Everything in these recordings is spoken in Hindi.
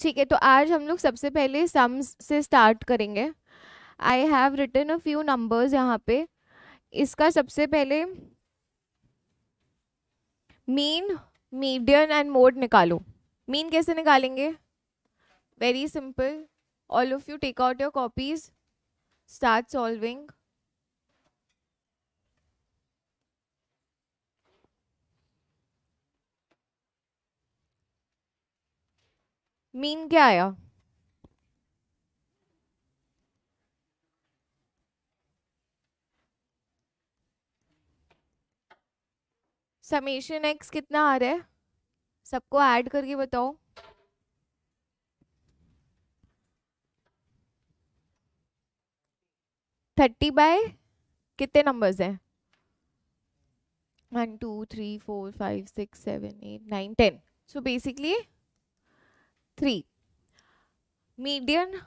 ठीक है तो आज हम लोग सबसे पहले सम्स से स्टार्ट करेंगे I have written a few numbers यहाँ पे इसका सबसे पहले मीन मीडियन एंड मोड निकालो मीन कैसे निकालेंगे very simple all of you take out your copies start solving mean क्या आया समेशन एक्स कितना आ रहा है सबको ऐड करके बताओ थर्टी बाय कितने नंबर्स हैं one two three four five six seven eight nine ten so basically three median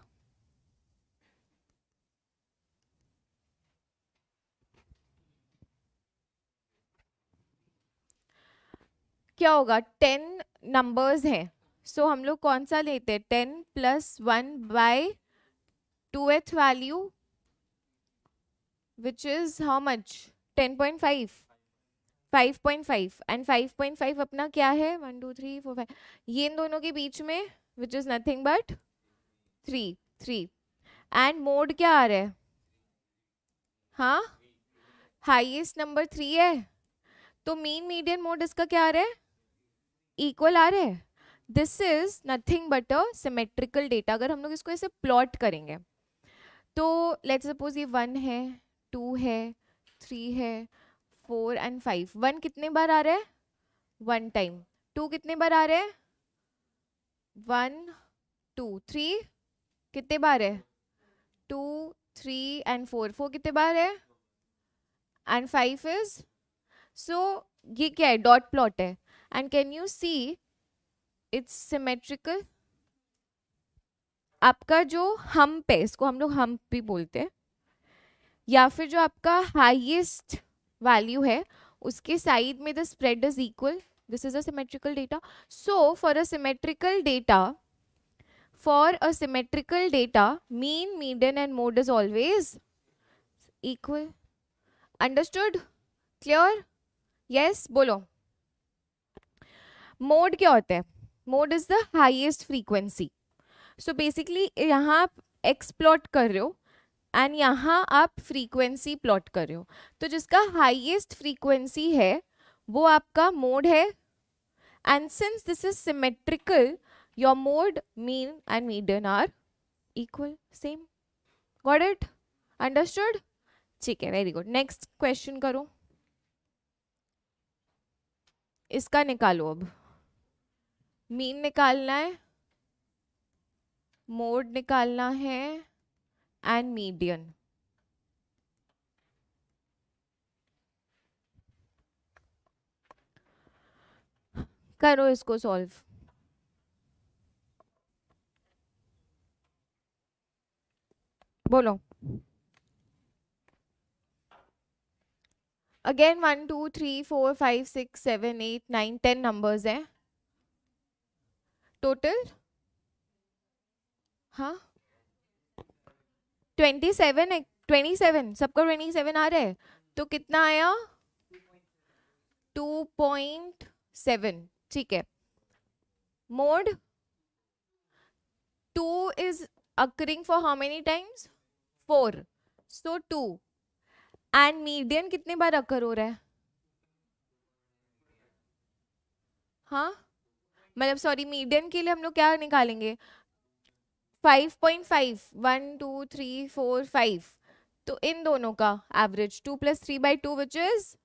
क्या होगा टेन नंबर्स हैं सो so, हम लोग कौन सा लेते हैं ten plus one by two th value which is how much ten point five five point five and five point five अपना क्या है one two three four five ये इन दोनों के बीच में which is nothing but three three and mode क्या आ रहा है हाँ हाइएस्ट नंबर थ्री है तो मीन मीडियन मोड इसका क्या आ रहा है इक्वल आ रहा है this is nothing but a symmetrical data अगर हम लोग इसको ऐसे प्लॉट करेंगे तो लेट सपोज ये वन है टू है थ्री है फोर एंड फाइव वन कितने बार आ रहा है वन टाइम टू कितने बार आ रहा है वन टू थ्री कितने बार है two three and four four कितने बार है एंड फाइव इज सो ये क्या है डॉट प्लॉट है and can you see it's symmetrical आपका जो हम्प है इसको हम लोग हम्प भी बोलते हैं या फिर जो आपका हाईएस्ट वैल्यू है उसके साइड में the spread is equal this is asymmetrical data so for a symmetrical data for a symmetrical data mean median and mode is always equal understood clear yes बोलो मोड क्या होता है mode is the highest frequency so basically यहाँ आप एक्सप्लोर्ट कर रहे हो एंड यहाँ आप फ्रीक्वेंसी प्लॉट कर रहे हो तो जिसका हाईएस्ट फ्रीक्वेंसी है वो आपका मोड है and since this is symmetrical your mode mean and median are equal same got it understood ठीक है वेरी गुड नेक्स्ट क्वेश्चन करो इसका निकालो अब मीन निकालना है मोड निकालना है and median. करो इसको सॉल्व बोलो again one two three four five six seven eight nine ten numbers हैं टोटल हाँ ट्वेंटी सेवन है ट्वेंटी सेवन सबका ट्वेंटी सेवन आ रहा है तो कितना आया टू पॉइंट सेवन ठीक है mode two is occurring for how many times four so two and median कितने बार अकर हो रहा है हाँ मतलब सॉरी मीडियन के लिए हम लोग क्या निकालेंगे five point five one two three four five तो इन दोनों का average two plus three by two which is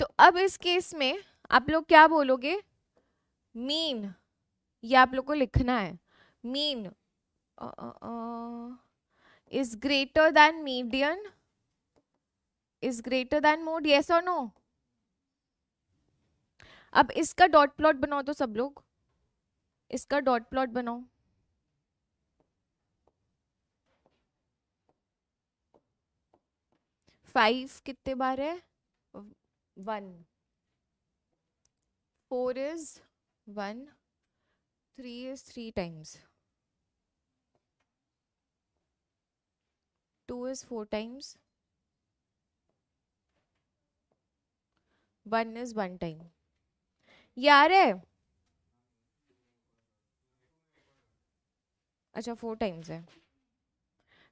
तो अब इस केस में आप लोग क्या बोलोगे मीन ये आप लोग को लिखना है mean is greater than median is greater than mode yes और नो अब इसका डॉट प्लॉट बनाओ तो सब लोग इसका डॉट प्लॉट बनाओ फाइव कितने बार है one four is one three is three times two is four times one is one time यार है अच्छा फोर टाइम्स है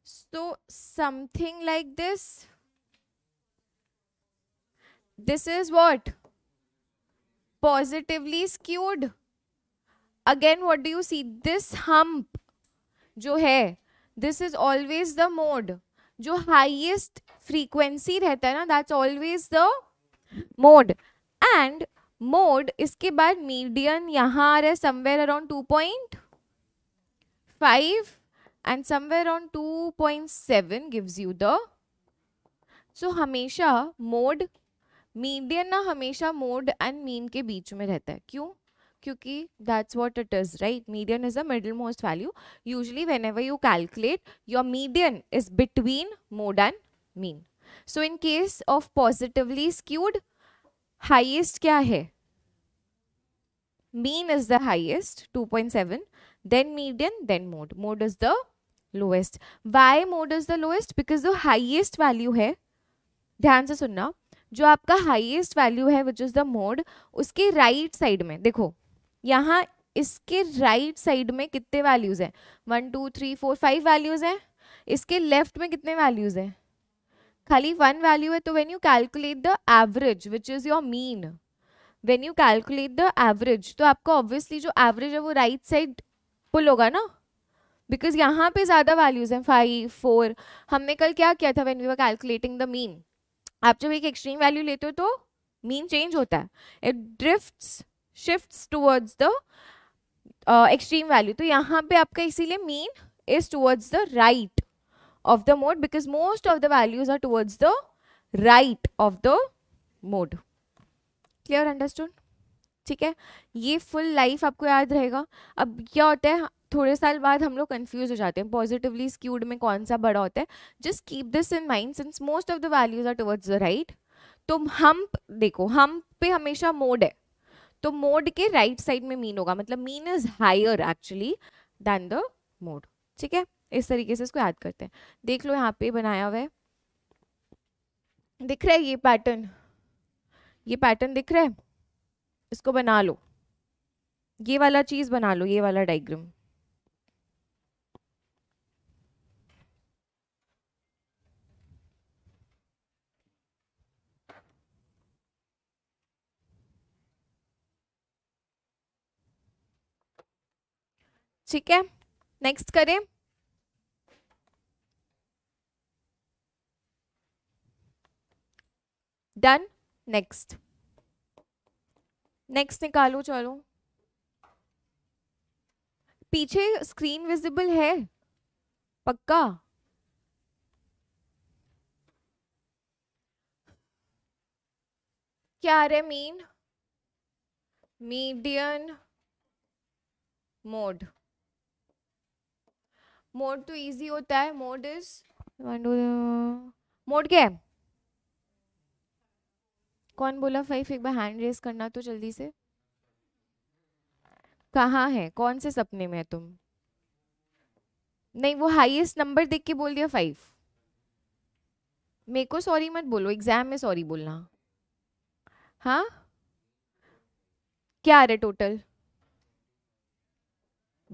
so something like this this is what positively skewed again what do you see this hump जो है this is always the mode जो हाइएस्ट फ्रीक्वेंसी रहता है ना that's always the mode and mode इसके बाद मीडियम यहाँ आ रहा है somewhere around two point five and somewhere around two point seven gives you the so हमेशा मोड मीडियन ना हमेशा मोड एंड मीन के बीच में रहता है क्यों क्योंकि that's what it is right median is the middle most value usually whenever you calculate your median is between mode and mean so in case of positively skewed highest क्या है the highest two point 2.7 then median then mode mode is the lowest why mode is the lowest because the highest value है ध्यान से सुनना जो आपका हाईएस्ट वैल्यू है विच इज़ द मोड उसके राइट right साइड में देखो यहाँ इसके राइट right साइड में कितने वैल्यूज़ हैं one two three four five values हैं इसके लेफ्ट में कितने वैल्यूज़ हैं खाली वन वैल्यू है तो when you calculate the average which is your mean when you calculate the average तो आपका ऑब्वियसली जो एवरेज है वो राइट right साइड पुल होगा ना बिकॉज यहाँ पे ज़्यादा वैल्यूज़ हैं फाइव फोर हमने कल क्या किया था when you are calculating the mean आप जब एक एक्सट्रीम वैल्यू लेते हो तो मीन चेंज होता है it drift shift towards the extreme value तो यहाँ पे आपका इसीलिए mean is towards the right of the mode because most of the values are towards the right of the mode clear understood ठीक है ये फुल लाइफ आपको याद रहेगा अब क्या होता है थोड़े साल बाद हम लोग कन्फ्यूज हो जाते हैं पॉजिटिवली स्क्यूड में कौन सा बड़ा होता है just keep this in mind since most of the values are towards the right तो हम देखो हम पे हमेशा मोड है तो मोड के राइट right साइड में मीन होगा मतलब mean is higher actually than the mode ठीक है इस तरीके से इसको याद करते हैं देख लो यहाँ पे बनाया हुआ है दिख रहा है ये पैटर्न ये पैटर्न दिख रहा है इसको बना लो ये वाला चीज़ बना लो ये वाला डायग्राम ठीक है नेक्स्ट करें डन नेक्स्ट नेक्स्ट निकालो चलो पीछे स्क्रीन विजिबल है पक्का क्या आ रहा है मीन मीडियन मोड मोड तो इजी होता है मोड इज मोड क्या है कौन बोला फाइफ एक बार हैंड रेस करना तो जल्दी से कहाँ है कौन से सपने में है तुम नहीं वो हाईएस्ट नंबर देख के बोल दिया फाइव मेरे को सॉरी मत बोलो एग्जाम में सॉरी बोलना हाँ क्या आ रहा है टोटल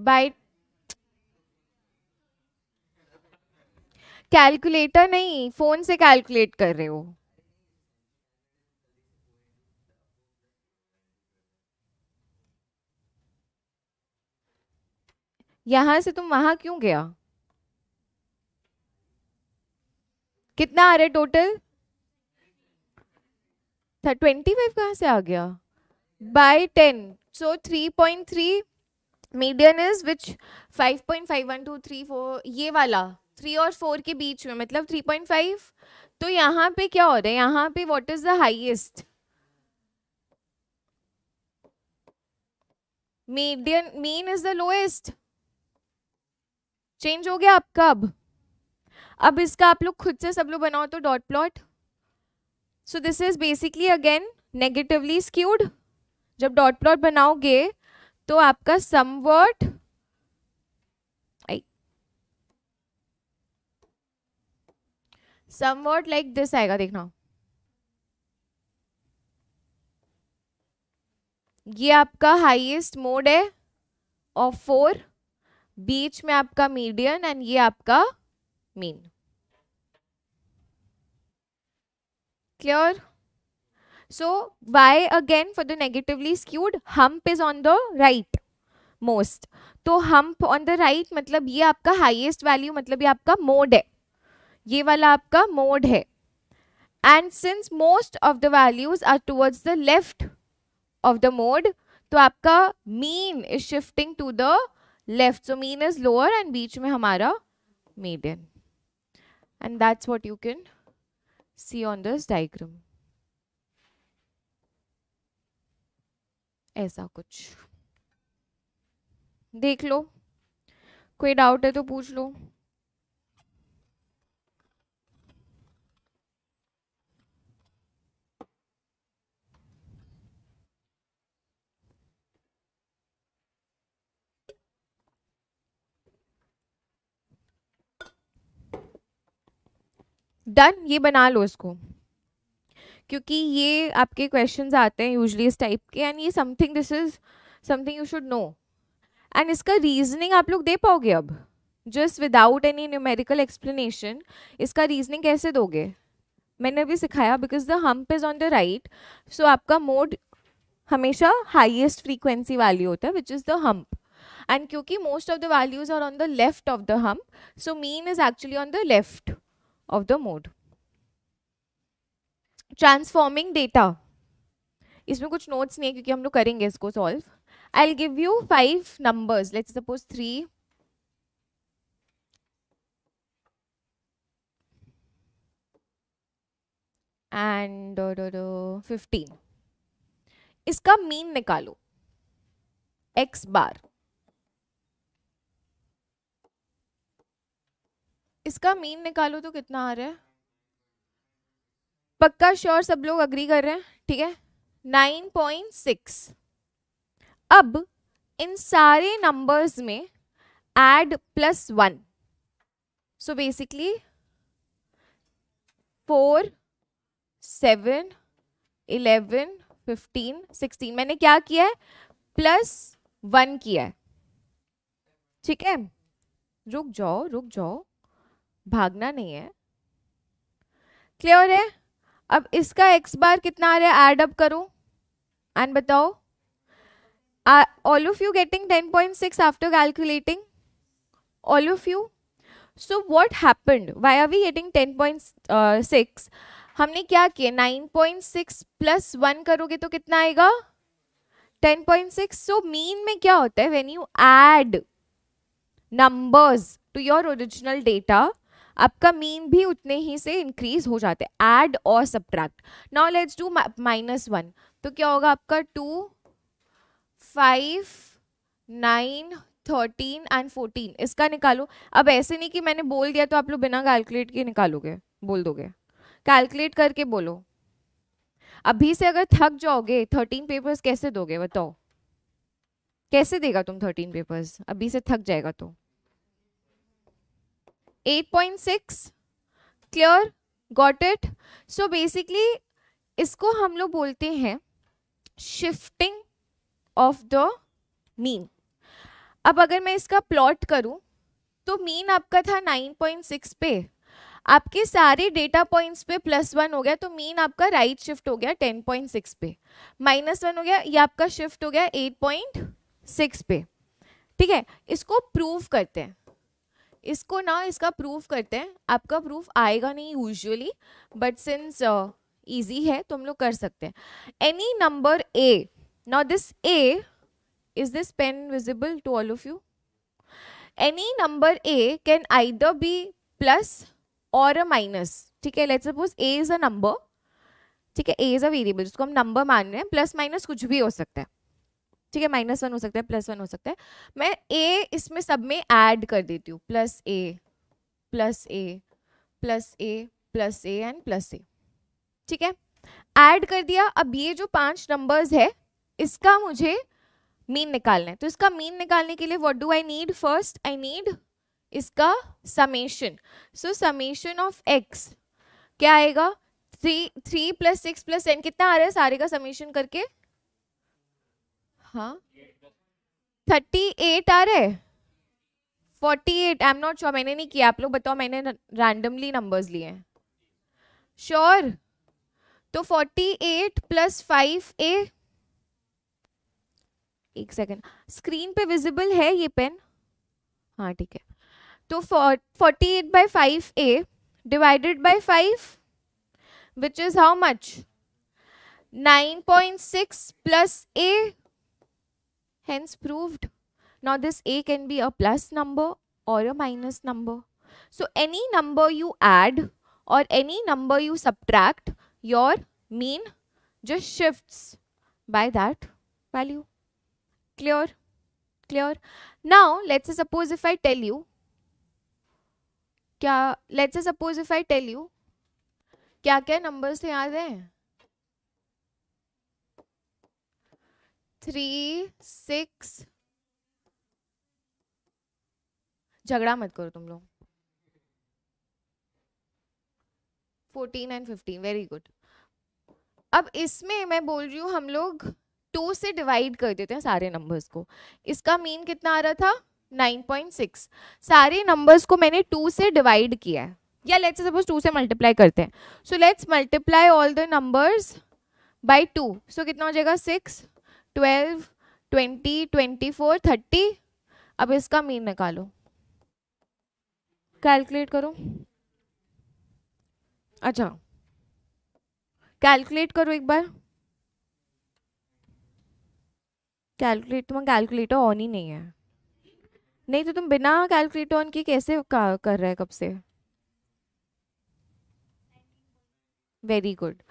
बाई कैलकुलेटर नहीं फोन से कैलकुलेट कर रहे हो यहां से तुम वहां क्यों गया कितना आ रहा है टोटल ट्वेंटी फाइव कहाँ से आ गया by ten so three point three median is which five point five one two three four ये वाला थ्री और फोर के बीच में मतलब थ्री पॉइंट फाइव तो यहाँ पे क्या हो रहा है यहाँ पे what is the highest median mean is the lowest change हो गया आपका अब अब इसका आप लोग खुद से सब लोग बनाओ तो dot plot so this is basically again negatively skewed जब डॉट प्लॉट बनाओगे तो आपका समवर्ट समवर्ट लाइक दिस आएगा देखना ये आपका हाईएस्ट मोड है ऑफ फोर बीच में आपका मीडियम एंड ये आपका mean clear so why again for the negatively skewed hump is on the right most तो हम्प ऑन द राइट मतलब ये आपका हाईएस्ट वैल्यू मतलब ये आपका मोड है ये वाला आपका मोड है and since most of the values are towards the left of the mode तो आपका mean is shifting to the left so mean is lower and बीच में हमारा median and that's what you can see on this diagram ऐसा कुछ देख लो कोई डाउट है तो पूछ लो डन ये बना लो इसको क्योंकि ये आपके क्वेश्चन आते हैं यूजली इस टाइप के एंड ये something this is something you should know and इसका रीजनिंग आप लोग दे पाओगे अब just without any numerical explanation इसका रीजनिंग कैसे दोगे मैंने अभी सिखाया because the hump is on the right so आपका मोड हमेशा हाइएस्ट फ्रीक्वेंसी वाली होता है which is the hump and क्योंकि most of the values are on the left of the hump so mean is actually on the left of the mode transforming data इसमें कुछ नोट्स नहीं है क्योंकि हम लोग करेंगे इसको solve I will give you five numbers let's suppose three and fifteen इसका मीन निकालो एक्स बार इसका मीन निकालो तो कितना आ रहा है पक्का श्योर सब लोग अग्री कर रहे हैं ठीक है नाइन पॉइंट सिक्स अब इन सारे नंबर्स में add plus one so basically four seven eleven fifteen sixteen मैंने क्या किया है प्लस वन किया है ठीक है रुक जाओ रुक जाओ भागना नहीं है क्लियर है अब इसका एक्स बार कितना आ रहा है एड अप करूं एंड बताओ all of you getting ten point six after calculating all of you so what happened why are we getting ten point six हमने क्या किया nine point six plus one करोगे तो कितना आएगा ten point six so mean में क्या होता है when you add numbers to your original data आपका मीन भी उतने ही से इंक्रीज हो जाते हैं एड और subtract now let's do minus one तो क्या होगा आपका two five nine thirteen and fourteen इसका निकालो अब ऐसे नहीं कि मैंने बोल दिया तो आप लोग बिना कैलकुलेट के निकालोगे बोल दोगे कैलकुलेट करके बोलो अभी से अगर थक जाओगे थर्टीन पेपर्स कैसे दोगे बताओ कैसे देगा तुम थर्टीन पेपर्स अभी से थक जाएगा तो 8.6 clear got it so basically इसको हम लोग बोलते हैं शिफ्टिंग ऑफ द मीन अब अगर मैं इसका प्लॉट करूं तो मीन आपका था 9.6 पे आपके सारे डेटा पॉइंट्स पे प्लस वन हो गया तो मीन आपका राइट right शिफ्ट हो गया 10.6 पे माइनस वन हो गया ये आपका शिफ्ट हो गया 8.6 पे ठीक है इसको प्रूव करते हैं इसको ना इसका प्रूफ करते हैं आपका प्रूफ आएगा नहीं यूजुअली बट सिंस ईजी है तो हम लोग कर सकते हैं any number a now this a is this pen visible to all of you any number a can the be plus और अ माइनस ठीक है let suppose a is a number ठीक है ए इज़ अ वेरिएबल जिसको हम नंबर मान रहे हैं प्लस माइनस कुछ भी हो सकता है ठीक है माइनस वन हो सकता है प्लस वन हो सकता है मैं ए इसमें सब में ऐड कर देती हूँ plus a plus a plus a plus a and plus a ठीक है ऐड कर दिया अब ये जो पांच नंबर्स है इसका मुझे मीन निकालना है तो इसका मीन निकालने के लिए what do I need first I need इसका summation so summation of x क्या आएगा three three plus six plus ten कितना आ रहा है सारे का समेशन करके हाँ थर्टी एट आ रहे forty eight I am not sure मैंने नहीं किया आप लोग बताओ मैंने रैंडमली नंबर्स लिए हैं श्योर तो forty eight plus five a एक सेकेंड स्क्रीन पे विजिबल है ये पेन हाँ ठीक है तो forty eight by five a divided by five which is how much nine point six plus a hence proved. Now this a can be a plus number or a minus number. So any number you add or any number you subtract, your mean just shifts by that value. Clear? Clear? Now let's suppose if I tell you, let let's suppose if I tell you, क्या क्या numbers याद हैं? थ्री सिक्स झगड़ा मत करो तुम लोग fourteen and fifteen very good अब इसमें मैं बोल रही हूँ हम लोग टू से डिवाइड कर देते हैं सारे नंबर्स को इसका मीन कितना आ रहा था 9.6 सारे नंबर्स को मैंने टू से डिवाइड किया है या लेट्स सपोज टू से मल्टीप्लाई करते हैं so let's multiply all the numbers by two so कितना हो जाएगा six twelve twenty twenty four thirty अब इसका मीन निकालो कैलकुलेट करो अच्छा कैलकुलेट करो एक बार कैलकुलेट तुम्हारा तो कैलकुलेटर ऑन ही नहीं है नहीं तो तुम बिना कैलकुलेटर ऑन किए कैसे कर रहे हैं कब से very good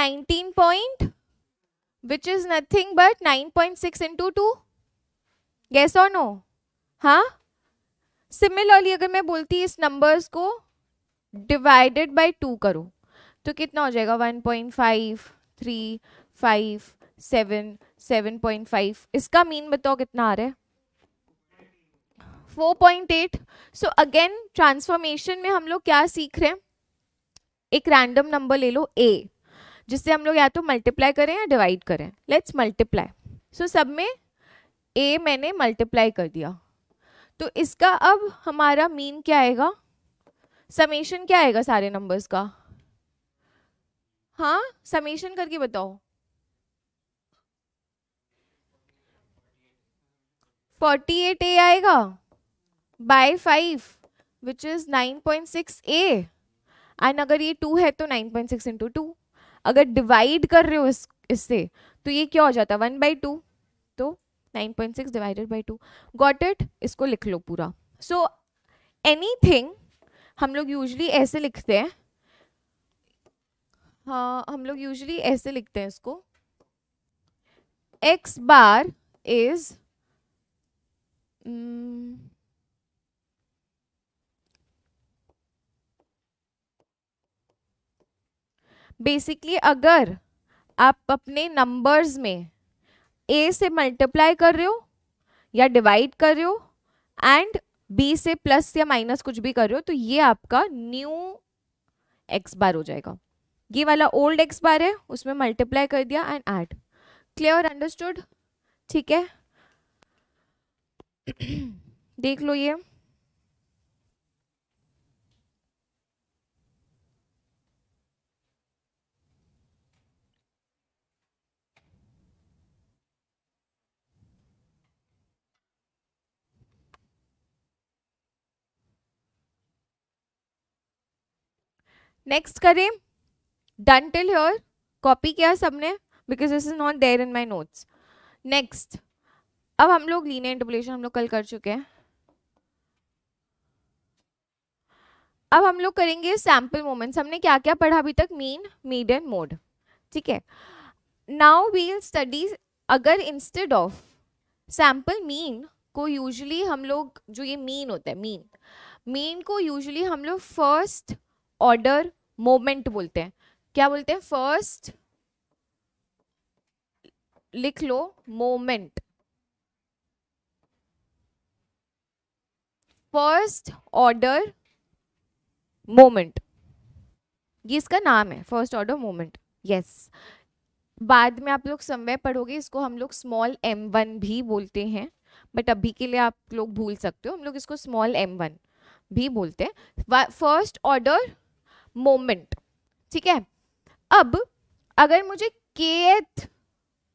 nineteen point which is nothing but nine point six into two guess और नो हाँ सिमिलरली अगर मैं बोलती इस नंबर्स को डिवाइडेड बाई टू करो तो कितना हो जाएगा one point five three five seven seven point five इसका मीन बताओ कितना आ रहा है 4.8 सो अगेन ट्रांसफॉर्मेशन में हम लोग क्या सीख रहे हैं एक रैंडम नंबर ले लो ए जिससे हम लोग या तो मल्टीप्लाई करें या डिवाइड करें लेट्स मल्टीप्लाई सो सब में ए मैंने मल्टीप्लाई कर दिया तो इसका अब हमारा मीन क्या आएगा समेशन क्या आएगा सारे नंबर्स का हाँ समेशन करके बताओ फोर्टी एट ए आएगा by five which is nine point six a and अगर ये टू है तो nine point six into two अगर डिवाइड कर रहे हो इस इससे तो ये क्या हो जाता है वन बाई टू तो nine point six divided by two got it इसको लिख लो पूरा सो एनी थिंग हम लोग यूजली ऐसे लिखते हैं हाँ हम लोग यूजली ऐसे लिखते हैं इसको एक्स बार इज बेसिकली अगर आप अपने नंबर्स में ए से मल्टीप्लाई कर रहे हो या डिवाइड कर रहे हो एंड बी से प्लस या माइनस कुछ भी कर रहे हो तो ये आपका न्यू एक्स बार हो जाएगा ये वाला ओल्ड एक्स बार है उसमें मल्टीप्लाई कर दिया एंड ऐड क्लियर अंडरस्टूड ठीक है देख लो ये नेक्स्ट करें डन टिल कॉपी किया सबने because this is not there in my notes next अब हम लोग लीनियर इंटरपोलेशन हम लोग कल कर चुके हैं अब हम लोग करेंगे सैम्पल मोमेंट्स हमने क्या क्या पढ़ा अभी तक मीन मीड एंड मोड ठीक है नाउ वील स्टडी अगर इंस्टेड ऑफ सैम्पल मीन को यूजली हम लोग जो ये मीन होता है मीन मीन को यूजली हम लोग फर्स्ट ऑर्डर मोमेंट बोलते हैं क्या बोलते हैं फर्स्ट लिख लो मोमेंट फर्स्ट ऑर्डर मोमेंट ये इसका नाम है फर्स्ट ऑर्डर मोमेंट यस बाद में आप लोग समय पढ़ोगे इसको हम लोग स्मॉल एम वन भी बोलते हैं बट अभी के लिए आप लोग भूल सकते हो हम लोग इसको स्मॉल एम वन भी बोलते हैं फर्स्ट ऑर्डर मोमेंट ठीक है अब अगर मुझे केथ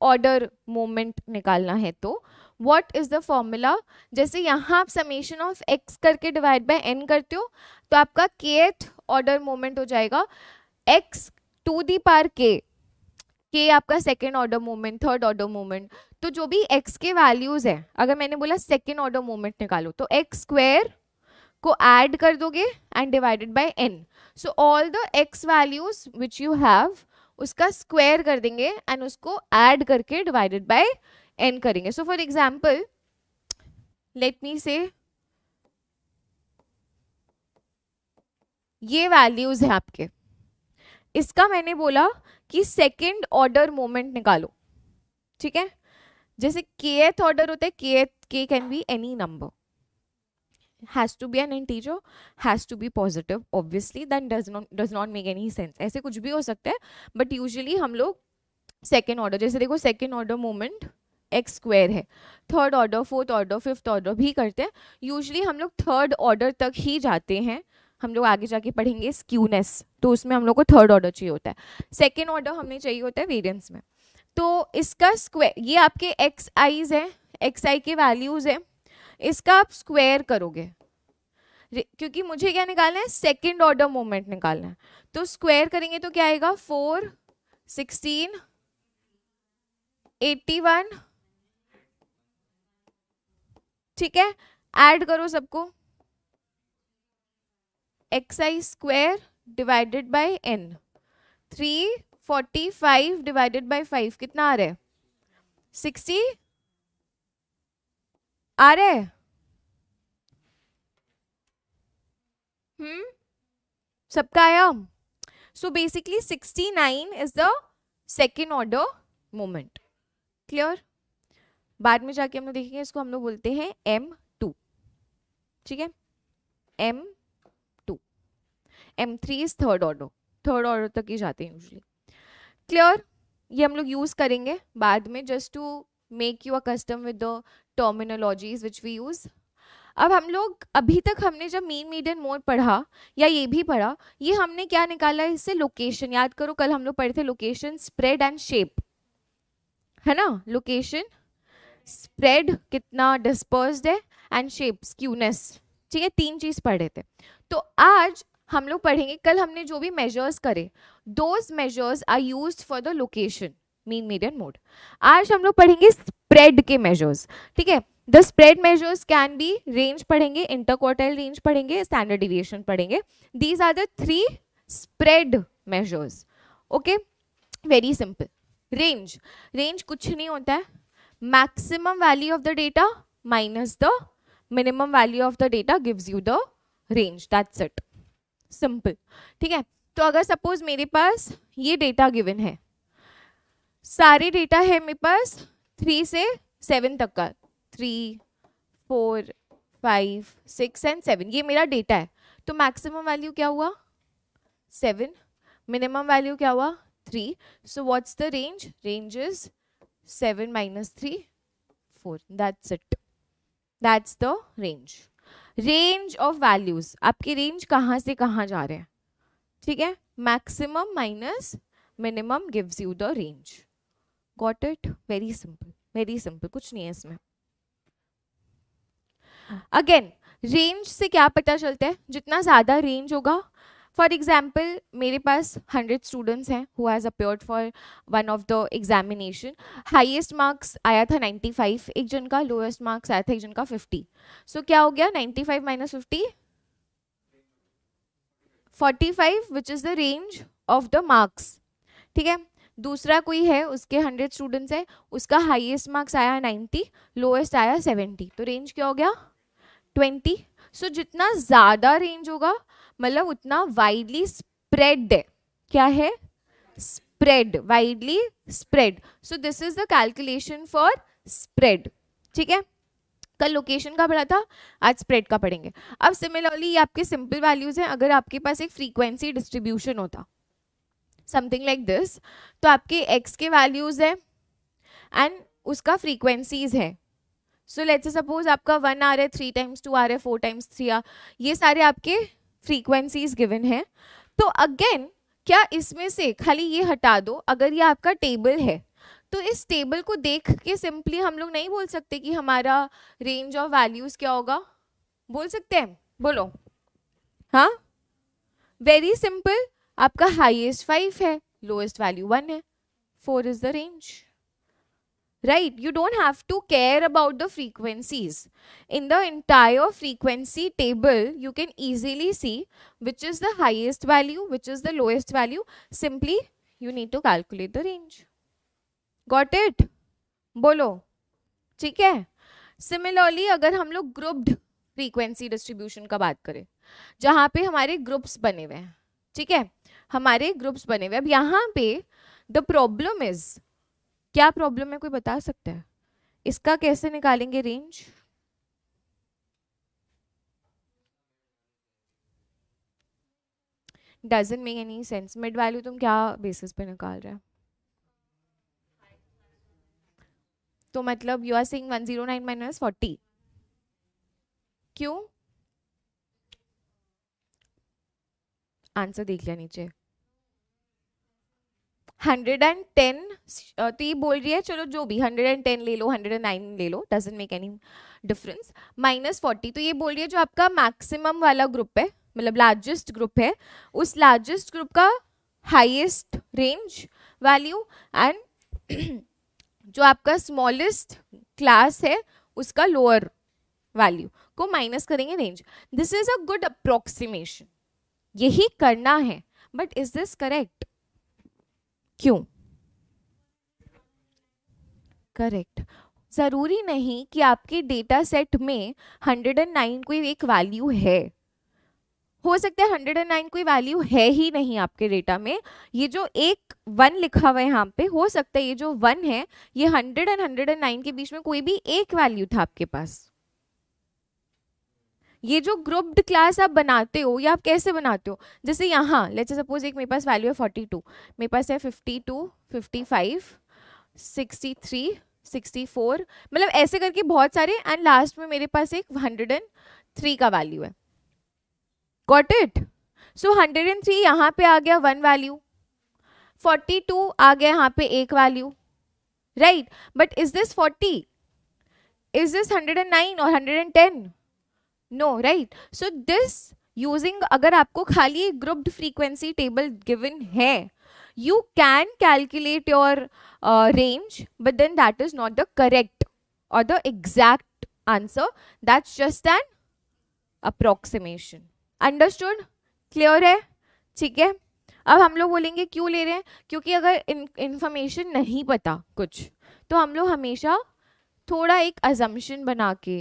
ऑर्डर मोमेंट निकालना है तो वॉट इज़ द फॉर्मूला जैसे यहाँ आप समेशन ऑफ एक्स करके डिवाइड बाय एन करते हो तो आपका केथ ऑर्डर मोमेंट हो जाएगा एक्स टू दी पार के के आपका second order moment third order moment तो जो भी एक्स के वैल्यूज़ है अगर मैंने बोला सेकेंड ऑर्डर मोमेंट निकालो तो एक्स स्क्वायर को ऐड कर दोगे and divided by n so all the x values which you have उसका स्क्वायर कर देंगे एंड उसको ऐड करके डिवाइडेड बाय एन करेंगे so for example let me say ये वैल्यूज हैं आपके इसका मैंने बोला कि सेकंड ऑर्डर मोमेंट निकालो ठीक है जैसे के ऑर्डर होता है के k can be any number has to be an integer has to be positive obviously then does not does not make any sense ऐसे कुछ भी हो सकता है बट यूजली हम लोग सेकेंड ऑर्डर जैसे देखो second order moment x square है third order fourth order fifth order भी करते हैं यूजली हम लोग थर्ड ऑर्डर तक ही जाते हैं हम लोग आगे जाके पढ़ेंगे स्क्यूनेस तो उसमें हम लोग को थर्ड ऑर्डर चाहिए होता है सेकेंड ऑर्डर हमें चाहिए होता है वेरियंस में तो इसका स्क्वायर ये आपके एक्स आईज हैं एक्स आई के वैल्यूज़ हैं इसका आप स्क्वायर करोगे क्योंकि मुझे क्या निकालना है सेकेंड ऑर्डर मोमेंट निकालना है तो स्क्वायर करेंगे तो क्या आएगा फोर सिक्सटीन एट्टी वन ठीक है ऐड करो सबको x i square divided by n three forty five divided by five कितना आ रहा है सिक्सटी आ रहे हम्म सबका आया so basically nine is the second order moment clear बाद में जाके हम लोग देखेंगे इसको हम लोग बोलते हैं एम टू ठीक है M two M three is third order third order तक ही जाते हैं यूजली क्लियर ये हम लोग यूज़ करेंगे बाद में just to you accustom with the terminologies which we use अब हम लोग अभी तक हमने जब मीन मीडियन मोड पढ़ा या ये भी पढ़ा ये हमने क्या निकाला इससे लोकेशन याद करो कल हम लोग पढ़े थे लोकेशन स्प्रेड एंड शेप है ना लोकेशन स्प्रेड कितना डिस्पर्स्ड है एंड शेप स्क्यूनेस ठीक है तीन चीज़ पढ़े थे तो आज हम लोग पढ़ेंगे कल हमने जो भी मेजर्स करे those measures are use for the location mean median mode आज हम लोग पढ़ेंगे स्प्रेड के मेजर्स ठीक है the spread measures can be range पढ़ेंगे इंटरक्वार्टाइल रेंज पढ़ेंगे स्टैंडर्ड डिविएशन पढ़ेंगे these are the three spread measures okay very simple range range कुछ नहीं होता है maximum value of the data minus the minimum value of the data gives you the range that's it simple ठीक है तो अगर सपोज मेरे पास ये डेटा गिवन है सारे डेटा है मेरे पास थ्री से सेवन तक का three four five six and seven ये मेरा डेटा है तो मैक्सिमम वैल्यू क्या हुआ सेवन मिनिमम वैल्यू क्या हुआ three so what's the range range is seven minus three four that's it that's the range range of values आपकी रेंज कहाँ से कहाँ जा रहे हैं ठीक है maximum minus minimum gives you the range got it very simple very simple कुछ नहीं है इसमें अगेन रेंज से क्या पता चलता है जितना ज़्यादा रेंज होगा फॉर एग्जाम्पल मेरे पास हंड्रेड स्टूडेंट्स हैं who has appeared for one of the examination highest marks आया था नाइन्टी फाइव एक जन का लोएस्ट मार्क्स आया था एक जन का फिफ्टी सो क्या हो गया ninety five minus fifty forty five which is the range of the marks ठीक है दूसरा कोई है उसके हंड्रेड स्टूडेंट्स हैं उसका हाईएस्ट मार्क्स आया नाइन्टी लोएस्ट आया सेवेंटी तो रेंज क्या हो गया ट्वेंटी सो so, जितना ज़्यादा रेंज होगा मतलब उतना वाइडली स्प्रेड है क्या है spread widely spread so this is the calculation for spread ठीक है कल लोकेशन का पढ़ा था आज स्प्रेड का पढ़ेंगे अब सिमिलरली ये आपके सिंपल वैल्यूज़ हैं अगर आपके पास एक फ्रीक्वेंसी डिस्ट्रीब्यूशन होता समथिंग लाइक दिस तो आपके एक्स के वैल्यूज़ है एंड उसका फ्रीक्वेंसीज है सो लेट्स सपोज आपका वन आ रहा है थ्री टाइम्स टू आ रहा है फोर टाइम्स थ्री आ ये सारे आपके फ्रीक्वेंसीज गिवन हैं तो अगेन क्या इसमें से खाली ये हटा दो अगर ये आपका टेबल है तो इस टेबल को देख के सिंपली हम लोग नहीं बोल सकते कि हमारा रेंज ऑफ वैल्यूज़ क्या होगा बोल सकते हैं बोलो हाँ वेरी सिंपल आपका हाईएस्ट फाइव है लोएस्ट वैल्यू वन है four is the range right you don't have to care about the frequencies in the entire frequency table you can easily see which is the highest value which is the lowest value simply you need to calculate the range got it बोलो ठीक है सिमिलरली अगर हम लोग ग्रुप्ड फ्रीक्वेंसी डिस्ट्रीब्यूशन का बात करें जहाँ पे हमारे ग्रुप्स बने हुए हैं ठीक है हमारे ग्रुप्स बने हुए अब यहाँ पे द प्रॉब्लम इज क्या प्रॉब्लम है कोई बता सकता है इसका कैसे निकालेंगे range doesn't make any sense mid value तुम क्या बेसिस पे निकाल रहे हो तो मतलब you are one zero nine minus forty क्यों आंसर देख लिया नीचे हंड्रेड एंड टेन तो ये बोल रही है चलो जो भी हंड्रेड एंड टेन ले लो हंड्रेड एंड नाइन ले लो doesn't make any difference minus forty तो ये बोल रही है जो आपका मैक्सिमम वाला ग्रुप है मतलब लार्जेस्ट ग्रुप है उस लार्जेस्ट ग्रुप का हाइएस्ट रेंज वैल्यू एंड जो आपका स्मॉलेस्ट क्लास है उसका लोअर वैल्यू को माइनस करेंगे range this is a good approximation यही करना है बट इज दिस करेक्ट क्यों करेक्ट ज़रूरी नहीं कि आपके डेटा सेट में 109 कोई एक वैल्यू है हो सकता है 109 कोई वैल्यू है ही नहीं आपके डेटा में ये जो एक वन लिखा हुआ है यहाँ पे हो सकता है ये जो वन है ये 100 एंड 109 के बीच में कोई भी एक वैल्यू था आपके पास ये जो ग्रुप्ड क्लास आप बनाते हो या आप कैसे बनाते हो जैसे यहाँ लेट्स सपोज एक मेरे पास वैल्यू है फोर्टी टू मेरे पास है fifty two fifty five sixty three sixty four मतलब ऐसे करके बहुत सारे एंड लास्ट में मेरे पास एक हंड्रेड एंड थ्री का वैल्यू है got it so hundred and three यहाँ पे आ गया वन वैल्यू फोर्टी टू आ गया यहाँ पे एक value right but is this forty is this hundred and nine और hundred and ten no right so this using अगर आपको खाली एक ग्रुप्ड फ्रीक्वेंसी टेबल गिवन है you can calculate your range but then that is not the correct और the exact answer that's just an approximation understood clear है ठीक है अब हम लोग बोलेंगे क्यों ले रहे हैं क्योंकि अगर इन इंफॉर्मेशन नहीं पता कुछ तो हम लोग हमेशा थोड़ा एक अजम्पन बना के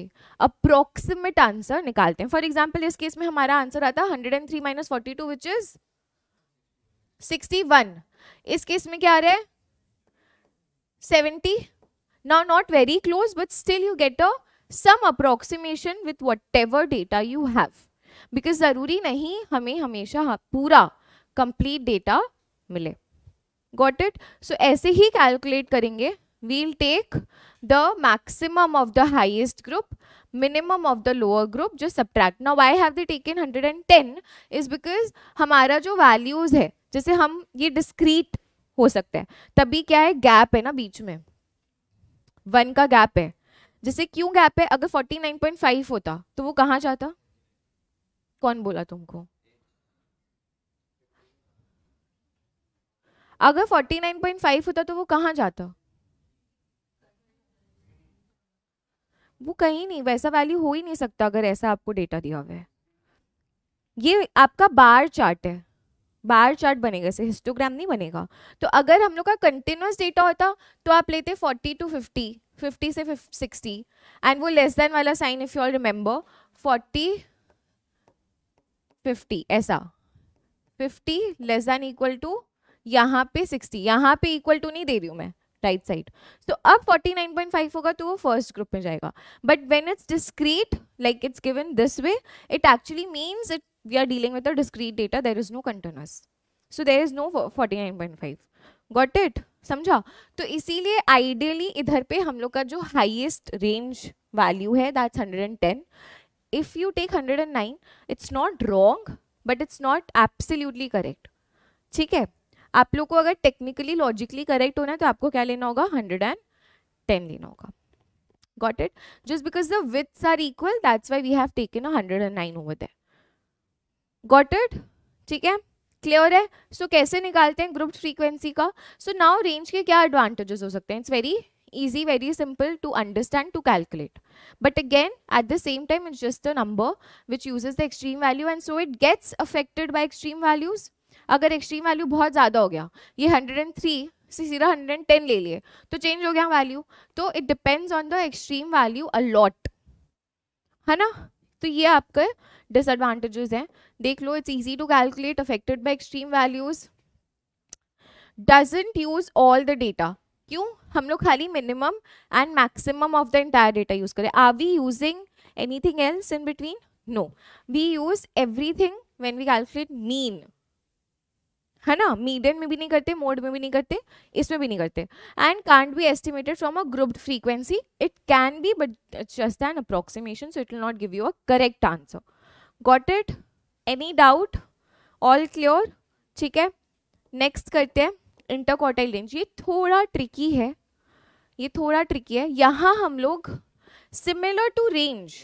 अप्रोक्सीमेट आंसर निकालते हैं फॉर एग्जाम्पल इस केस में हमारा आंसर आता है hundred and three minus forty two which is sixty one इस केस में क्या आ रहा है seventy not very close but still you get a some approximation with whatever data you have because ज़रूरी नहीं हमें हमेशा पूरा कंप्लीट डेटा मिले गॉट इट सो ऐसे ही कैलकुलेट करेंगे we'll take the maximum of the highest group minimum of the lower group just subtract now why have they taken 110 is because hamara jo values hai jaise hum ye discrete ho sakte हैं tabhi kya hai gap hai na beech mein one का गैप है जैसे क्यों गैप है अगर 49.5 होता तो वो कहाँ जाता कौन बोला तुमको अगर 49.5 होता तो वो कहाँ जाता वो कहीं नहीं वैसा वैल्यू हो ही नहीं सकता अगर ऐसा आपको डेटा दिया हुआ है ये आपका बार चार्ट है बार चार्ट बनेगा इसे हिस्टोग्राम नहीं बनेगा तो अगर हम लोग का कंटिन्यूस डेटा होता तो आप लेते 40 टू 50 50 से 60 एंड वो लेस देन वाला sign if you all remember 40 50 ऐसा 50 लेस देन इक्वल टू यहाँ पे 60 यहाँ पे इक्वल टू नहीं दे रही हूँ मैं राइट साइड तो अब 49.5 होगा तो वो फर्स्ट ग्रुप में जाएगा but when it's discrete like it's given this way it actually means it we are dealing with a discrete data there is no continuous so there is no 49.5 got it समझा तो इसीलिए आइडियली इधर पे हम लोग का जो हाईएस्ट रेंज वैल्यू है that's 110 if you take 109 it's not wrong but it's not absolutely correct ठीक है आप लोग को अगर टेक्निकली लॉजिकली करेक्ट होना है तो आपको क्या लेना होगा हंड्रेड एंड टेन लेना होगा got it just because the widths are equal that's why we have taken a hundred and nine over there got it ठीक है क्लियर है सो so, कैसे निकालते हैं ग्रुप फ्रीक्वेंसी का सो नाउ रेंज के क्या एडवांटेजेस हो सकते हैं it's very easy very simple to understand to calculate but again at the same time it's just a number which uses the extreme value and so it gets affected by extreme values अगर एक्सट्रीम वैल्यू बहुत ज़्यादा हो गया ये हंड्रेड एंड थ्री से सीधा हंड्रेड एंड टेन ले लिए तो चेंज हो गया वैल्यू तो it depends on the extreme value a lot है ना तो ये आपके डिसएडवांटेजेस हैं देख लो it's easy to calculate affected by extreme values doesn't use all the data क्यों हम लोग खाली minimum and maximum of the entire data use करें are we using anything else in between no we use everything when we calculate mean है ना मीडियन में भी नहीं करते मोड में भी नहीं करते इसमें भी नहीं करते and can't be estimated from a grouped frequency it can be but just an approximation so it will not give you a correct answer got it any doubt all clear ठीक है नेक्स्ट करते हैं इंटरकॉटाइल रेंज ये थोड़ा ट्रिकी है ये थोड़ा ट्रिकी है यहाँ हम लोग सिमिलर टू रेंज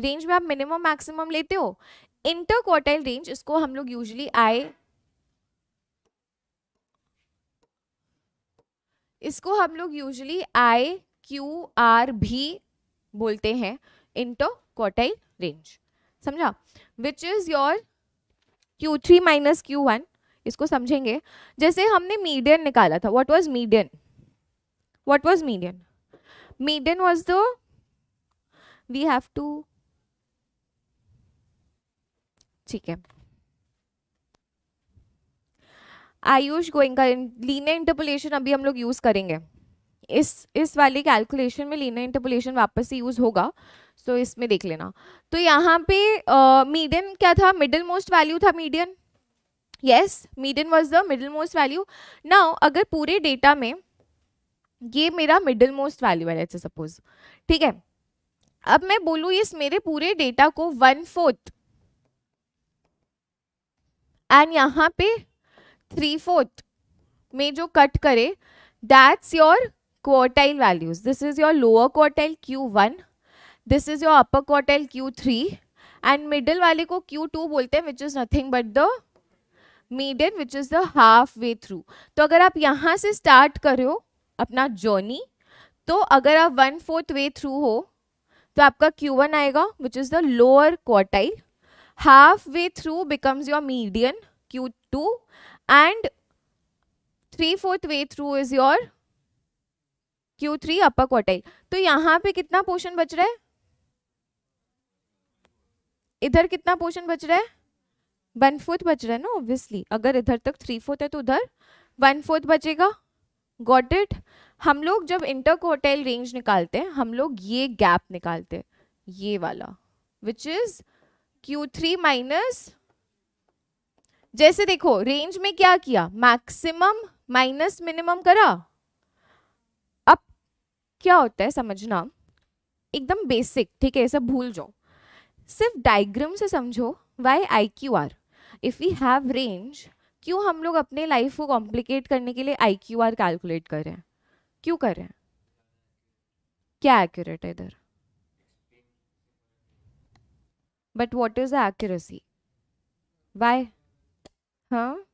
रेंज में आप मिनिमम मैक्सिमम लेते हो इंटरकॉटाइल रेंज इसको हम लोग यूजली आई इसको हम लोग यूजली आई क्यू आर भी बोलते हैं इंटो क्वार्टाइल रेंज समझा which is your Q three minus Q one इसको समझेंगे जैसे हमने मीडियन निकाला था what was median what was median median was the we have to ठीक है आयुष का लीनियर इंटरपोलेशन अभी हम लोग यूज़ करेंगे इस इस वाले कैलकुलेशन में लीनियर इंटरपोलेशन वापस से यूज़ होगा सो so, इसमें देख लेना तो यहाँ पे मीडियन uh, क्या था मिडिल मोस्ट वैल्यू था median yes median was the middle most value now अगर पूरे डेटा में ये मेरा मिडिल मोस्ट वैल्यू है सपोज ठीक है अब मैं बोलूँ इस मेरे पूरे डेटा को वन फोर्थ एंड यहाँ पे थ्री फोर्थ में जो कट करे that's your quartile values this is your lower quartile Q one this is your upper quartile Q three and middle वाले को क्यू टू बोलते हैं which is nothing but the median which is the half way through तो अगर आप यहाँ से स्टार्ट करो अपना जर्नी तो अगर आप वन फोर्थ वे थ्रू हो तो आपका क्यू वन आएगा which is the lower quartile half way through becomes your median Q two and fourth way through is your Q three upper quartile तो यहाँ पे कितना पोर्शन बच रहा है इधर कितना पोर्शन बच रहा है वन फोर्थ बच रहा है ना ऑब्वियसली अगर इधर तक थ्री फोर्थ है तो उधर वन फोर्थ बचेगा गॉट इट हम लोग जब इंटर क्वार्टाइल रेंज निकालते हैं हम लोग ये गैप निकालते हैं ये वाला which is Q three minus जैसे देखो रेंज में क्या किया मैक्सिमम माइनस मिनिमम करा अब क्या होता है समझना एकदम बेसिक ठीक है सब भूल जाओ सिर्फ डायग्राम से समझो why I Q R if you have range क्यों हम लोग अपने लाइफ को कॉम्प्लिकेट करने के लिए आई क्यू आर कैलकुलेट कर रहे हैं क्यों कर रहे हैं क्या एक्यूरेट है इधर but what is the accuracy why हाँ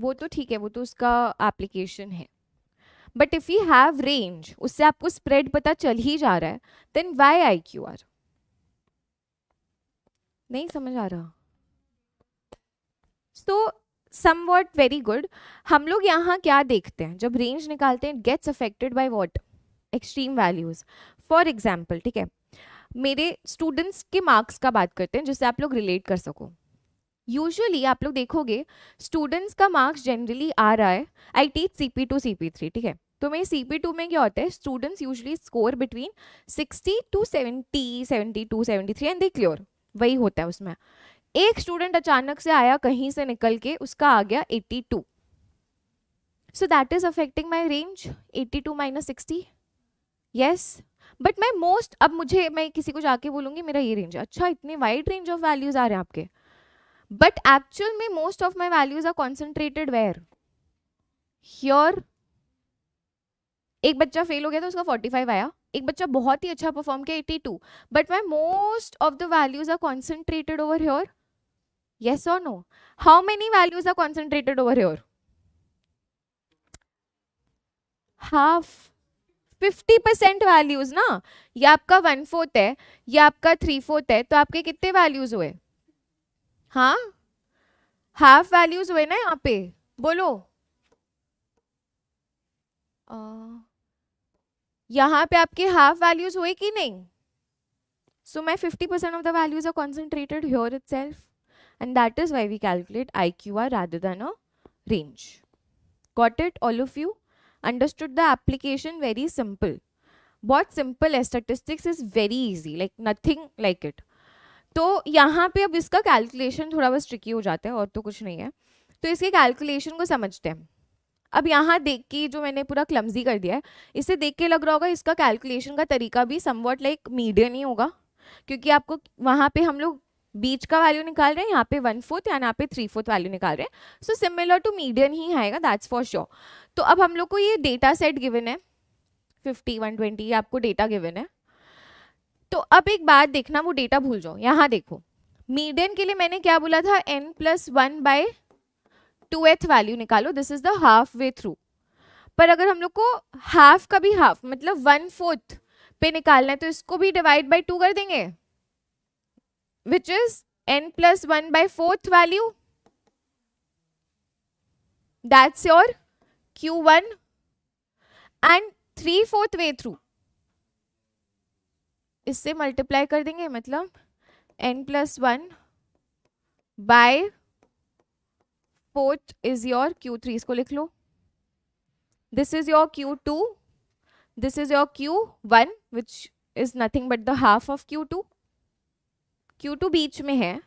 वो तो ठीक है वो तो उसका एप्लीकेशन है but if you have range उससे आपको स्प्रेड पता चल ही जा रहा है then why I Q R नहीं समझ आ रहा so somewhat very good हम लोग यहाँ क्या देखते हैं जब रेंज निकालते हैं gets affected by what extreme values for example ठीक है मेरे स्टूडेंट्स के मार्क्स का बात करते हैं जिससे आप लोग रिलेट कर सको यूजुअली आप लोग देखोगे स्टूडेंट्स का मार्क्स जनरली आ रहा है I teach C P two C P three ठीक है तो मेरे सी पी टू में क्या होता है students usually score between sixty two seventy seventy two seventy three and they clear वही होता है उसमें एक स्टूडेंट अचानक से आया कहीं से निकल के उसका आ गया eighty two so that is affecting my range eighty two minus sixty yes but मैं मोस्ट अब मुझे मैं किसी को जाके बोलूँगी मेरा ये रेंज है अच्छा इतने वाइड रेंज ऑफ वैल्यूज़ आ रहे हैं आपके बट एक्चुअल में most of my values are concentrated where here एक बच्चा फेल हो गया तो उसका 45 आया एक बच्चा बहुत ही अच्छा परफॉर्म किया 82 but my most of the values are concentrated over here yes और no how many values are concentrated over here half 50% values ना ये आपका वन फोर्थ है ये आपका थ्री फोर्थ है तो आपके कितने वैल्यूज हुए हाँ हाफ वैल्यूज हुए ना यहाँ पे बोलो यहाँ पे आपके हाफ वैल्यूज हुए कि नहीं so my fifty percent of the values are concentrated here itself and that is why we calculate I Q R rather than a range got it all of you understood the application very simple बहुत सिंपल है statistics is very easy like nothing like it तो यहाँ पे अब इसका कैलकुलेशन थोड़ा बस ट्रिकी हो जाता है और तो कुछ नहीं है तो इसके कैलकुलेशन को समझते हैं अब यहाँ देख के जो मैंने पूरा क्लम्जी कर दिया है इसे देख के लग रहा होगा इसका कैलकुलेशन का तरीका भी समवट लाइक मीडियन ही होगा क्योंकि आपको वहाँ पे हम लोग बीच का वैल्यू निकाल रहे हैं यहाँ पे वन फोर्थ या यहाँ पे थ्री फोर्थ वैल्यू निकाल रहे हैं सो सिमिलर टू मीडियन ही आएगा दैट्स फॉर श्योर तो अब हम लोग को ये डेटा सेट गिवन है फिफ्टी वन ट्वेंटी आपको डेटा गिवन है तो अब एक बात देखना वो डेटा भूल जाओ यहाँ देखो मीडियन के लिए मैंने क्या बोला था N plus one by two th value निकालो this is the half way through पर अगर हम लोग को हाफ का भी हाफ मतलब वन फोर्थ पे निकालना है तो इसको भी डिवाइड बाई टू कर देंगे which is N plus one by fourth value that's your Q one and three fourth way through इससे मल्टीप्लाई कर देंगे मतलब N plus one by fourth is your Q three इसको लिख लो this is your Q two this is your Q one which is nothing but the half of Q two Q two बीच में है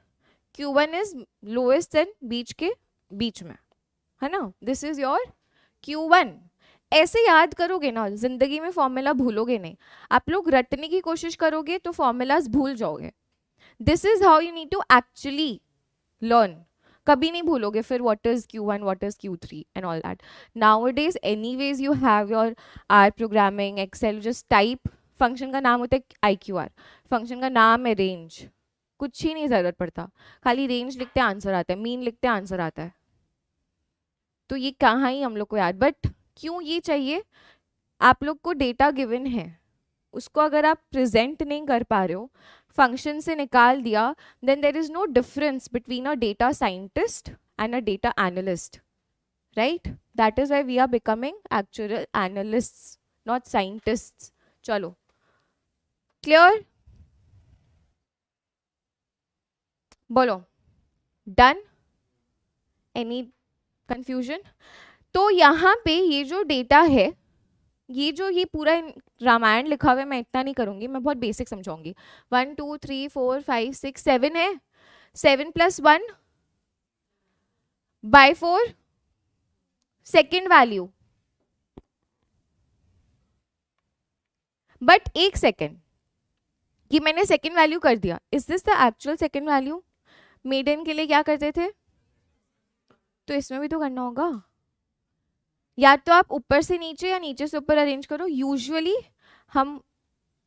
Q one is lowest then बीच के बीच में है ना this is your Q one ऐसे याद करोगे ना ज़िंदगी में फॉर्मूला भूलोगे नहीं आप लोग रटने की कोशिश करोगे तो फॉर्मूलाज भूल जाओगे this is how you need to actually learn कभी नहीं भूलोगे फिर what is Q one what is Q three and all that now is anyways you have your R programming Excel just type function का नाम होता है आई क्यू आर फंक्शन का नाम है रेंज कुछ ही नहीं ज़रूरत पड़ता खाली रेंज लिखते आंसर आता है मीन लिखते आंसर आता है तो ये कहाँ ही हम लोग को याद बट क्यों ये चाहिए आप लोग को डेटा गिवन है उसको अगर आप प्रेजेंट नहीं कर पा रहे हो फंक्शन से निकाल दिया then there is no difference between a data scientist and a data analyst right that is why we are becoming actual analyst not scientist चलो क्लियर बोलो डन एनी कन्फ्यूजन तो यहाँ पे ये जो डेटा है ये जो ये पूरा रामायण लिखा हुआ है मैं इतना नहीं करूँगी मैं बहुत बेसिक समझाऊंगी one two three four five six seven है seven plus one by four second value but एक सेकेंड कि मैंने सेकेंड वैल्यू कर दिया is this the actual second value median के लिए क्या करते थे तो इसमें भी तो करना होगा या तो आप ऊपर से नीचे या नीचे से ऊपर अरेंज करो यूजुअली हम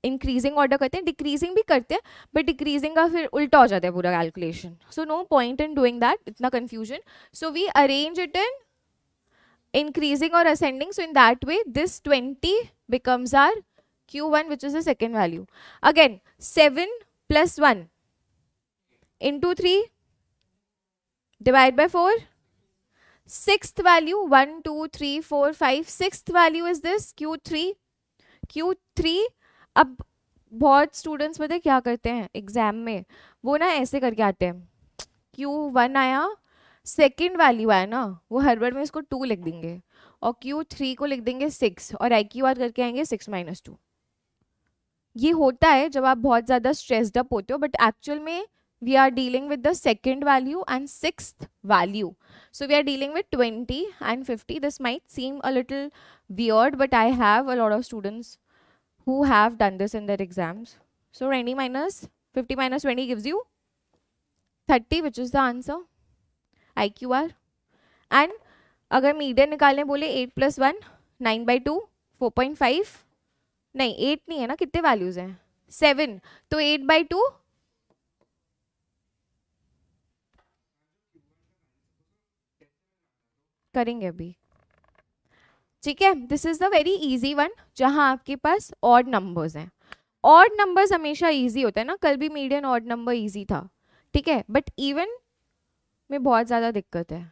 इंक्रीजिंग ऑर्डर करते हैं डिक्रीजिंग भी करते हैं बट डिक्रीजिंग का फिर उल्टा हो जाता है पूरा calculation so no point in doing that इतना confusion so we arrange it in increasing or ascending so in that way this 20 becomes our q1 which is the second value again 7 plus 1 into three divided by four value one two three four five 4 value is this Q three Q three अब बहुत स्टूडेंट्स पता क्या करते हैं एग्जाम में वो ना ऐसे करके आते हैं क्यू वन आया सेकेंड वैल्यू आया ना वो हर बार में इसको टू लिख देंगे और क्यू थ्री को लिख देंगे सिक्स और आई क्यू आर करके आएंगे सिक्स माइनस टू ये होता है जब आप बहुत ज़्यादा स्ट्रेस्ड अप होते हो बट एक्चुअल में we are dealing with the second value and sixth value. So we are dealing with 20 and 50. This might seem a little weird, but I have a lot of students who have done this in their exams. So 20 minus 50 minus 20 gives you 30, which is the answer. IQR. And अगर मीडियन निकालने बोले 8 plus 1, 9 by 2, 4.5. फोर 8 फाइव नहीं एट नहीं values ना कितने वैल्यूज़ हैं सेवन तो करेंगे अभी ठीक है this is the very easy one जहाँ आपके पास ऑड नंबर्स हैं ऑड नंबर्स हमेशा इजी होता है ना कल भी मीडियन ऑड नंबर इजी था ठीक है बट इवन में बहुत ज़्यादा दिक्कत है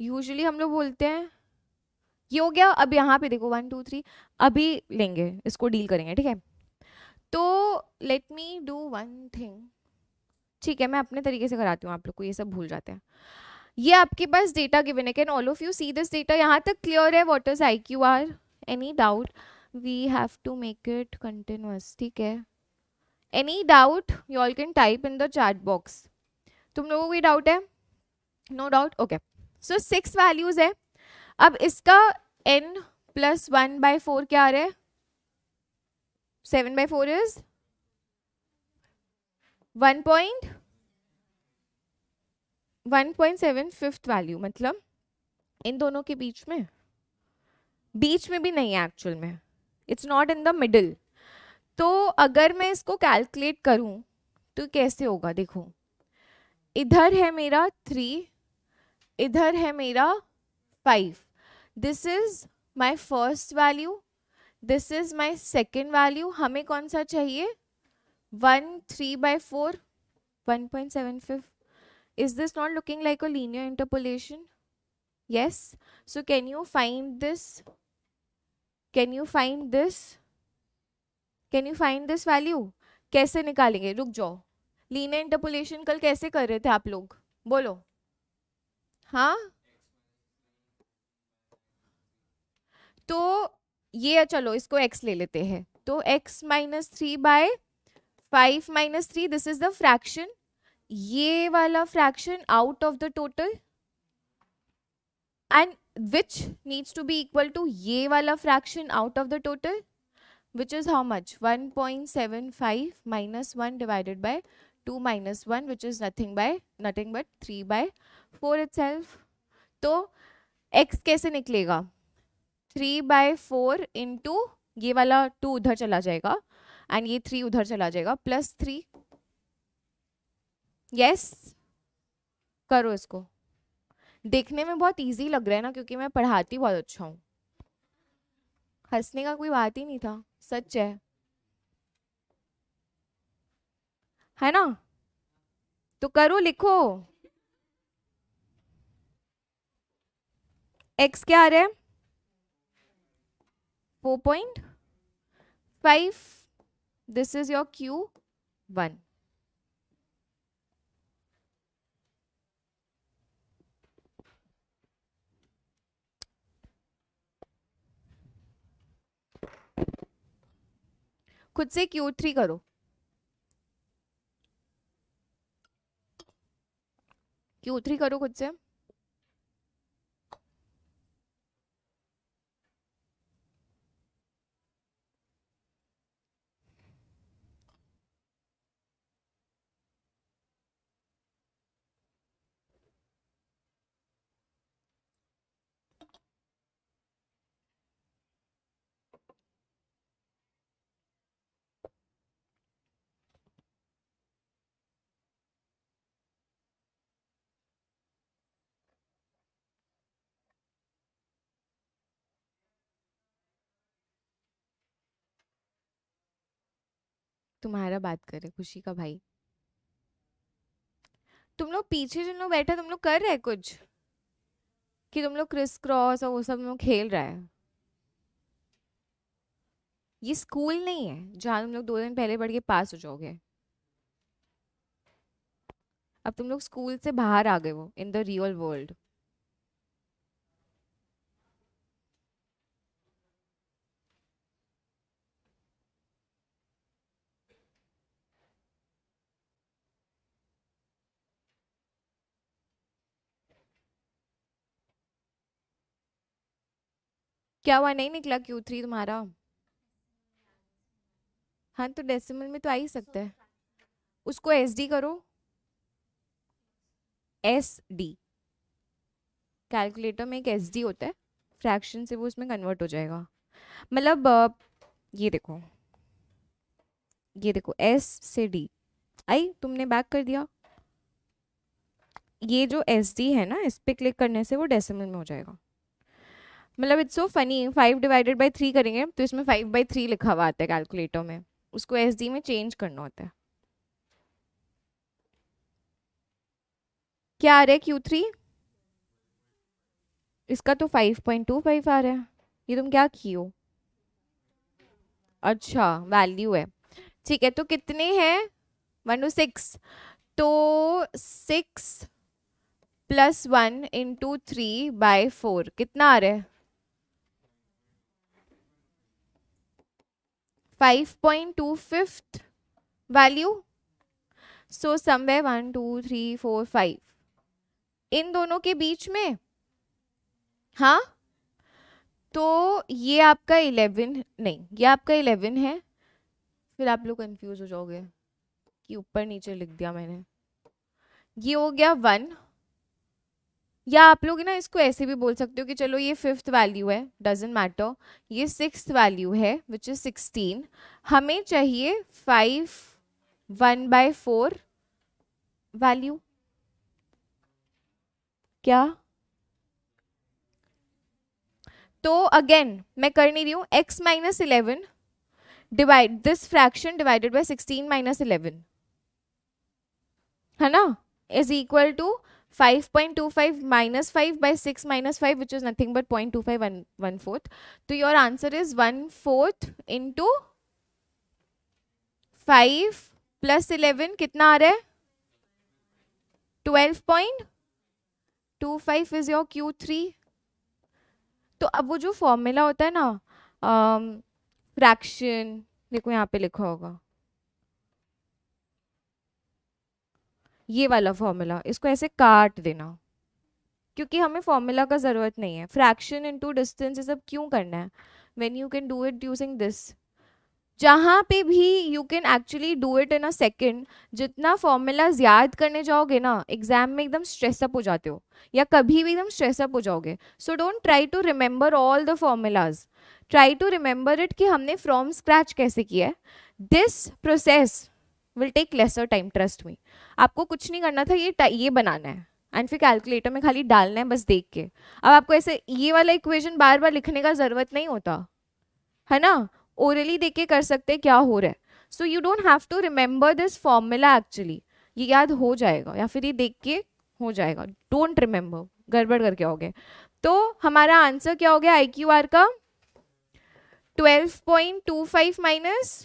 यूजुअली हम लोग बोलते हैं ये हो गया अब यहाँ पे देखो वन टू थ्री अभी लेंगे इसको डील करेंगे ठीक है तो let me do one thing ठीक है मैं अपने तरीके से कराती हूँ आप लोग को ये सब भूल जाते हैं ये आपके पास डेटा गिवन है can all of you see this data यहाँ तक क्लियर है what is I Q R any doubt we have to make it continuous ठीक है any doubt you all can type in the chat box तुम लोगों को डाउट है no doubt okay so six values है अब इसका N plus one by four क्या आ रहा है seven by four is one point one point seven fifth value मतलब इन दोनों के बीच में बीच में भी नहीं है एक्चुअल में it's not in the middle तो अगर मैं इसको कैलकुलेट करूं तो कैसे होगा देखो इधर है मेरा थ्री इधर है मेरा five this is my first value this is my second value हमें कौन सा चाहिए one three by four one point seven fifth is this not looking like a linear interpolation yes so can you find this can you find this can you find this value कैसे निकालेंगे रुक जाओ लीनियर इंटरपोलेशन कल कैसे कर रहे थे आप लोग बोलो हाँ तो ये चलो इसको x ले लेते हैं तो x minus three by five minus three this is the fraction ये वाला fraction out of the total and which needs to be equal to ये वाला fraction out of the total which is how much one point seven five minus one divided by two minus one which is nothing by nothing but three by four it तो एक्स कैसे निकलेगा थ्री बाय फोर इंटू ये वाला टू उधर चला जाएगा एंड ये थ्री उधर चला जाएगा प्लस थ्री यस करो इसको देखने में बहुत इजी लग रहा है ना क्योंकि मैं पढ़ाती बहुत अच्छा हूँ हंसने का कोई बात ही नहीं था सच है है ना तो करो लिखो एक्स क्या आ रहा है four point five this is your Q one खुद से क्यू थ्री करो क्यू थ्री करो खुद से तुम्हारा बात करे खुशी का भाई तुम लोग पीछे जिन लोग बैठे तुम लोग कर रहे कुछ कि तुम लोग क्रिस क्रॉस और वो सब लोग खेल रहा है ये स्कूल नहीं है जहां तुम लोग दो दिन पहले पढ़ के पास हो जाओगे अब तुम लोग स्कूल से बाहर आ गए हो इन द रियल वर्ल्ड क्या हुआ नहीं निकला क्यू थ्री तुम्हारा हाँ तो डेसिमल में तो आ ही सकता है उसको एस डी करो एस डी कैलकुलेटर में एक एस डी होता है फ्रैक्शन से वो उसमें कन्वर्ट हो जाएगा मतलब ये देखो ये देखो एस से डी आई तुमने बैक कर दिया ये जो एस डी है ना इस पर क्लिक करने से वो डेसिमल में हो जाएगा मतलब it's so funny five divided by three करेंगे तो इसमें फाइव बाई थ्री लिखा हुआ आता है कैलकुलेटर में उसको एस में चेंज करना होता है क्या आ रहा है क्यू थ्री इसका तो फाइव पॉइंट टू फाइव आ रहा है ये तुम क्या की हो अच्छा वैल्यू है ठीक है तो कितने हैं वन टू सिक्स तो six plus one into three by four कितना आ रहा है five point two fifth value so someway one two three four five इन दोनों के बीच में हाँ तो ये आपका इलेवन नहीं ये आपका इलेवन है फिर आप लोग कंफ्यूज हो जाओगे कि ऊपर नीचे लिख दिया मैंने ये हो गया वन या आप लोग ना इसको ऐसे भी बोल सकते हो कि चलो ये फिफ्थ वैल्यू है डजेंट मैटर ये सिक्स वैल्यू है विच इज़ सिक्सटीन हमें चाहिए five one by four value क्या तो अगेन मैं कर नहीं रही हूँ X minus eleven divide this fraction divided by sixteen minus eleven है ना is equal to 5.25 minus 5 by 6 minus 5 which is nothing but 0.25 one, one fourth. So your answer is 1 fourth into 5 plus 11 कितना आ रहा है 12.25 इज योर Q3 तो अब वो जो फॉर्मूला होता है ना फ्रैक्शन देखो यहाँ पे लिखा होगा ये वाला फॉर्मूला इसको ऐसे काट देना क्योंकि हमें फॉर्मूला का ज़रूरत नहीं है फ्रैक्शन टू डिस्टेंस ये सब क्यों करना है when you can do it using this जहाँ पे भी you can actually do it in a second जितना फॉर्मूला याद करने जाओगे ना एग्जाम में एकदम स्ट्रेसअप हो जाते हो या कभी भी एकदम स्ट्रेसअप हो जाओगे so don't try to remember all the formulas try to remember it कि हमने फ्रॉम स्क्रैच कैसे किया है this process will take lesser time trust me आपको कुछ नहीं करना था ये ये बनाना है एंड फिर कैलकुलेटर में खाली डालना है बस देख के अब आपको ऐसे ये वाला इक्वेशन बार बार लिखने का ज़रूरत नहीं होता है ना ओरली देख के कर सकते क्या हो रहा है so you don't have to remember this formula actually ये याद हो जाएगा या फिर ये देख के हो जाएगा डोंट रिमेंबर गड़बड़ करके हो गए तो हमारा आंसर क्या हो गया आई क्यू आर का twelve point two five minus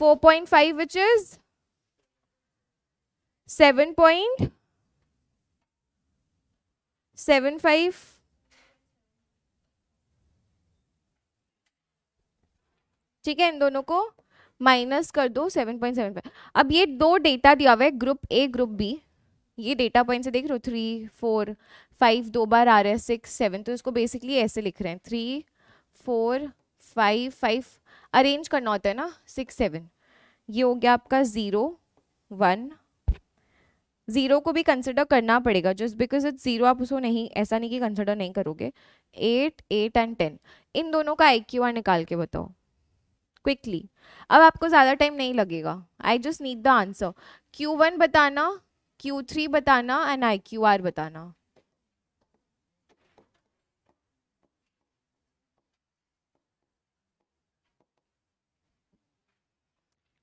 4.5 point seven five ठीक है इन दोनों को माइनस कर दो सेवन सेवन पॉइंट फाइव अब ये दो डेटा दिया हुआ है ग्रुप ए ग्रुप बी ये डेटा पॉइंट से देख रहे हो थ्री फोर फाइव दो बार आ रहा है सिक्स सेवन तो इसको बेसिकली ऐसे लिख रहे हैं three four five five arrange करना होता है ना सिक्स सेवन ये हो गया आपका ज़ीरो वन ज़ीरो को भी कंसिडर करना पड़ेगा जस्ट बिकॉज इट्स ज़ीरो आप उसको नहीं ऐसा नहीं कि कंसिडर नहीं करोगे एट एट एंड टेन इन दोनों का आई क्यू आर निकाल के बताओ क्विकली अब आपको ज़्यादा टाइम नहीं लगेगा I just need the answer Q one बताना क्यू थ्री बताना एंड आई क्यू आर बताना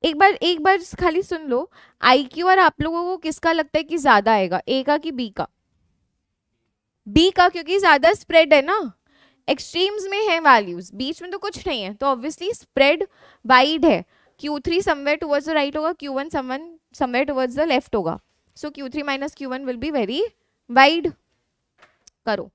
एक बार एक बार खाली सुन लो आई क्यू और आप लोगों को किसका लगता है कि ज्यादा आएगा ए का कि बी का बी का क्योंकि ज्यादा स्प्रेड है ना एक्सट्रीम्स में है वैल्यूज बीच में तो कुछ नहीं है तो ऑब्वियसली स्प्रेड वाइड है Q three somewhere towards the right होगा Q one some somewhere towards the left होगा so Q three minus Q one will be very wide करो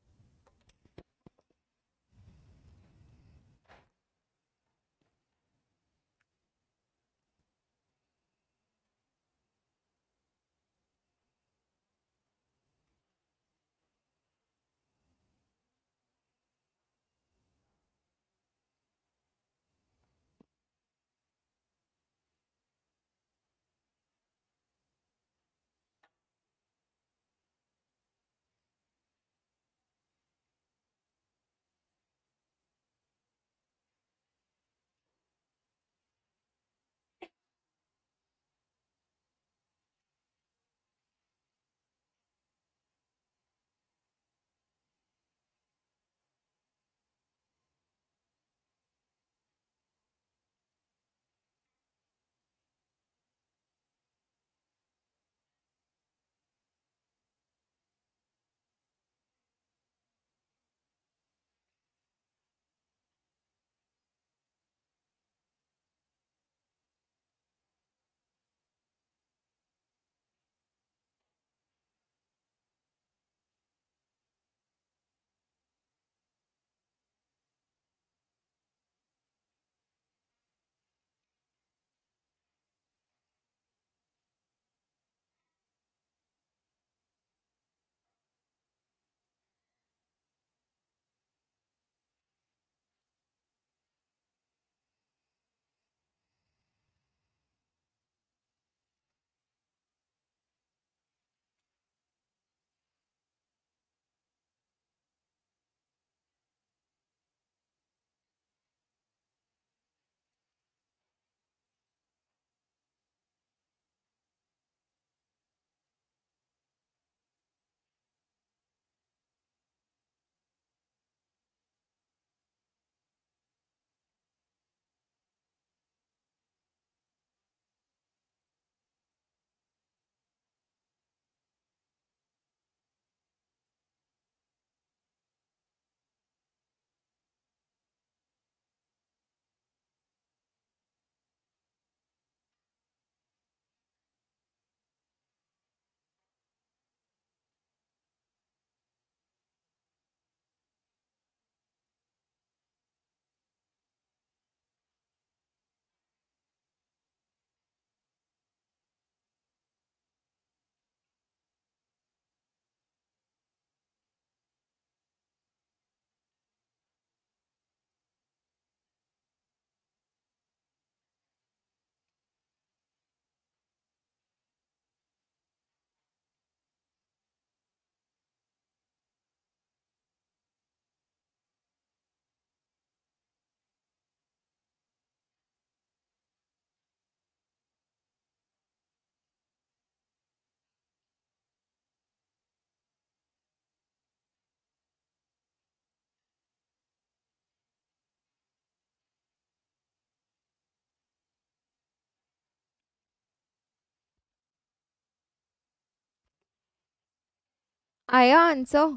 आया आंसर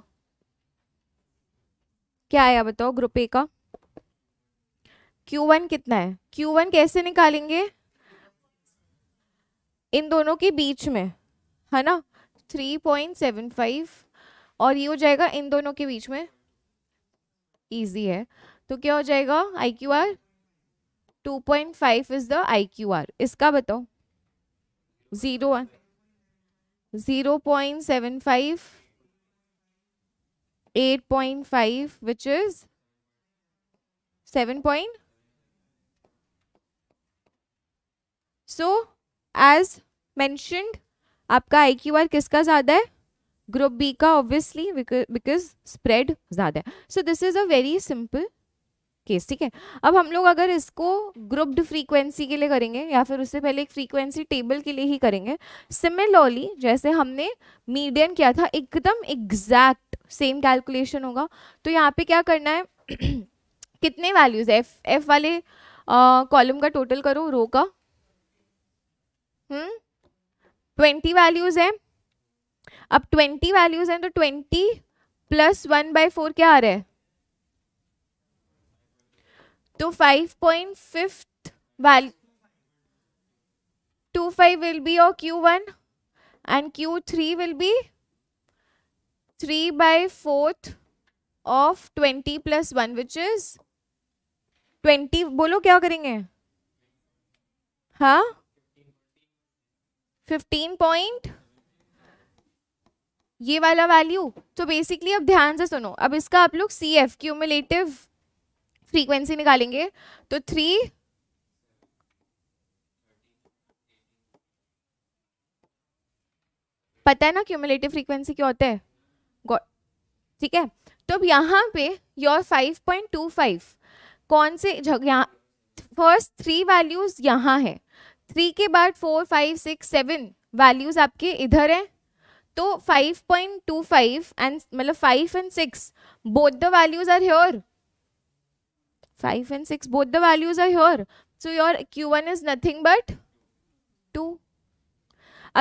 क्या आया बताओ ग्रुप ए का Q1 कितना है Q1 कैसे निकालेंगे इन दोनों के बीच में है ना 3.75 और ये हो जाएगा इन दोनों के बीच में इजी है तो क्या हो जाएगा I Q R two point five is the I Q R इसका बताओ zero one zero point seven five five which is seven point so as mentioned आपका आई क्यू आर किसका ज़्यादा है ग्रुप बी का ऑब्वियसली बिकॉज स्प्रेड ज़्यादा है so this is a very simple case ठीक है अब हम लोग अगर इसको ग्रुप्ड फ्रीक्वेंसी के लिए करेंगे या फिर उससे पहले एक फ्रीक्वेंसी टेबल के लिए ही करेंगे सिमिलरली जैसे हमने मीडियन किया था एकदम एग्जैक्ट सेम कैलकुलेशन होगा तो यहाँ पे क्या करना है कितने वैल्यूज एफ एफ वाले कॉलम का टोटल करो रो का ट्वेंटी वैल्यूज है अब ट्वेंटी वैल्यूज हैं तो twenty plus one by four क्या आ रहा है तो five point fifth value two five will be और Q one and Q three will be three by fourth of twenty plus one which is twenty बोलो क्या करेंगे हाँ फिफ्टीन पॉइंट ये वाला वैल्यू तो बेसिकली अब ध्यान से सुनो अब इसका आप लोग सी एफ क्यूमुलेटिव फ्रीक्वेंसी निकालेंगे तो थ्री पता है ना क्यूमुलेटिव फ्रीक्वेंसी क्या होता है ठीक है तो अब यहाँ पे योर 5.25 कौन से यहाँ फर्स्ट थ्री वैल्यूज यहाँ है थ्री के बाद four five six seven values आपके इधर है तो 5.25 एंड मतलब 5 and 6 both the values are here 5 and 6 both the values are here so your q1 is nothing but 2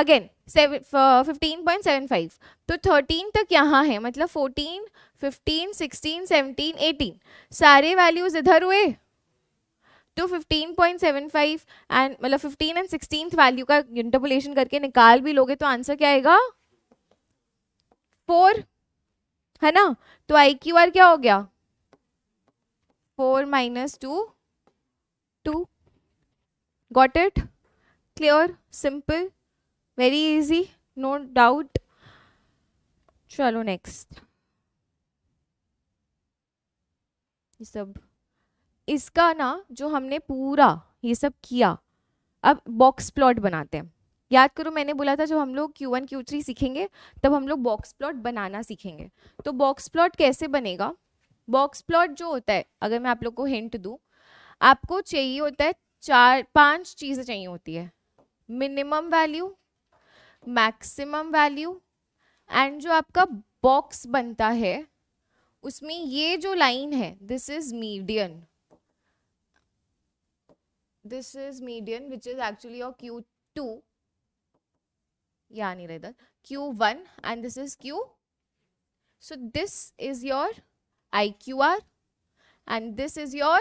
again 15.75 five uh, तो थर्टीन तक यहाँ है मतलब fourteen fifteen sixteen seventeen eighteen सारे वैल्यूज इधर हुए तो 15.75 एंड मतलब 15 एंड सिक्सटीन वैल्यू का इंटरपोलेशन करके निकाल भी लोगे तो आंसर क्या आएगा 4 है ना तो आई क्या हो गया four minus two two got it clear simple very easy no doubt चलो नेक्स्ट ये सब इसका ना जो हमने पूरा ये सब किया अब बॉक्स प्लॉट बनाते हैं याद करो मैंने बोला था जब हम लोग क्यू वन क्यू थ्री सीखेंगे तब हम लोग बॉक्स प्लॉट बनाना सीखेंगे तो बॉक्स प्लॉट कैसे बनेगा बॉक्स प्लॉट जो होता है अगर मैं आप लोग को हिंट दूँ आपको चाहिए होता है चार पांच चीज़ें चाहिए होती है minimum value maximum value and जो आपका बॉक्स बनता है उसमें ये जो लाइन है this is median this is median which is actually your Q two या नहीं रहता Q one and this is Q so this is your IQR and this is your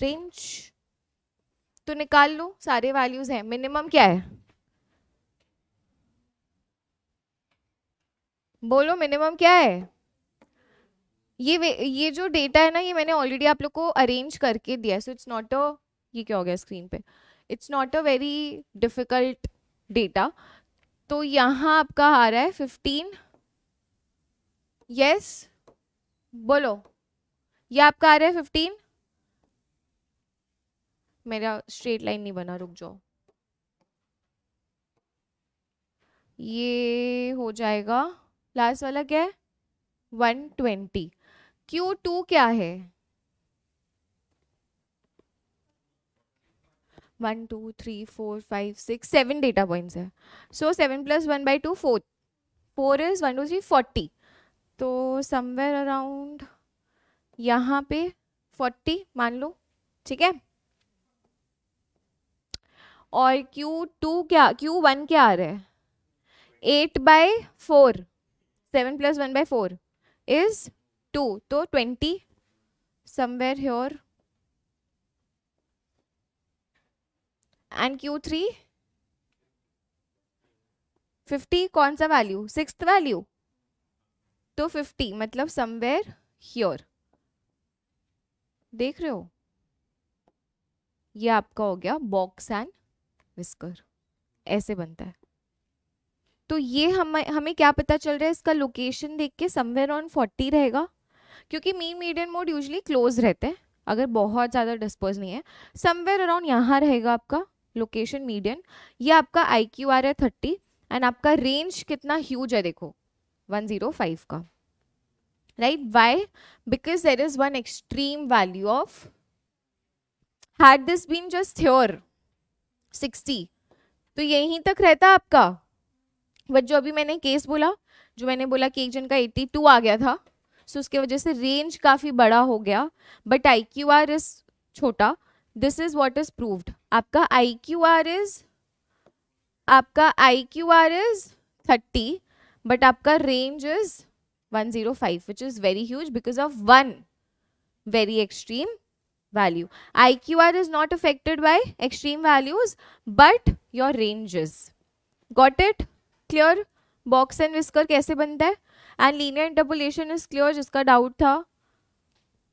range. तो निकाल लो सारे वैल्यूज हैं मिनिमम क्या है बोलो मिनिमम क्या है ये ये जो डेटा है ना ये मैंने ऑलरेडी आप लोग को arrange करके दिया है सो इट्स नॉट अ ये क्या हो गया स्क्रीन पे it's not a very difficult data तो यहाँ आपका आ रहा है फिफ्टीन यस बोलो ये आपका आ रहा है फिफ्टीन मेरा स्ट्रेट लाइन नहीं बना रुक जाओ ये हो जाएगा लास्ट वाला क्या है वन ट्वेंटी क्यू टू क्या है one two three four five six seven data points है so seven plus one by two four four is one two three forty तो समवेयर अराउंड यहाँ पे फोर्टी मान लो ठीक है और क्यू टू क्या क्यू वन क्या आ रहा है eight by four seven plus one by four is two तो twenty somewhere here and Q three fifty कौन सा वैल्यू सिक्स वैल्यू तो फिफ्टी मतलब समवेयर ह्योर देख रहे हो ये आपका हो गया बॉक्स एंड विस्कर ऐसे बनता है तो ये हमें हमें क्या पता चल रहा है इसका लोकेशन देख के समवेयर ऑन फोर्टी रहेगा क्योंकि mean medium mode usually close रहते हैं अगर बहुत ज़्यादा डिस्पोज नहीं है समवेयर अराउंड यहाँ रहेगा आपका लोकेशन मीडियन ये आपका आई क्यू आर है थर्टी एंड आपका रेंज कितना ह्यूज है देखो 105 का right why because there is one extreme value of had this been just here 60 तो यहीं तक रहता आपका बट जो अभी मैंने केस बोला जो मैंने बोला कि एक जन का 82 आ गया था सो उसके वजह से रेंज काफ़ी बड़ा हो गया but I Q R is छोटा this is what is proved आपका आई क्यू आर इज आपका I Q R is thirty but आपका range is one zero five which is very huge because of one very extreme value I Q R is not affected by extreme values but your range is got it clear box and whisker कैसे बनता है and linear interpolation is clear जिसका डाउट था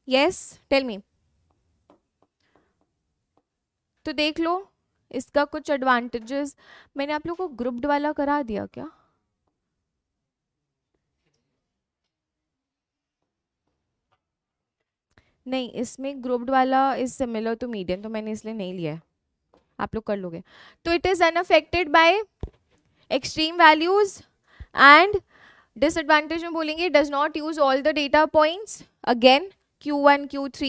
यस टेल मी तो देख लो इसका कुछ एडवांटेजेस मैंने आप लोग को ग्रुप्ड वाला करा दिया क्या नहीं इसमें ग्रुप्ड वाला इज़ सिमिलर टू मीडियम तो मैंने इसलिए नहीं लिया है आप लोग कर लोगे तो it is unaffected by extreme values and disadvantage में बोलेंगे does not use all the data points again Q1, Q3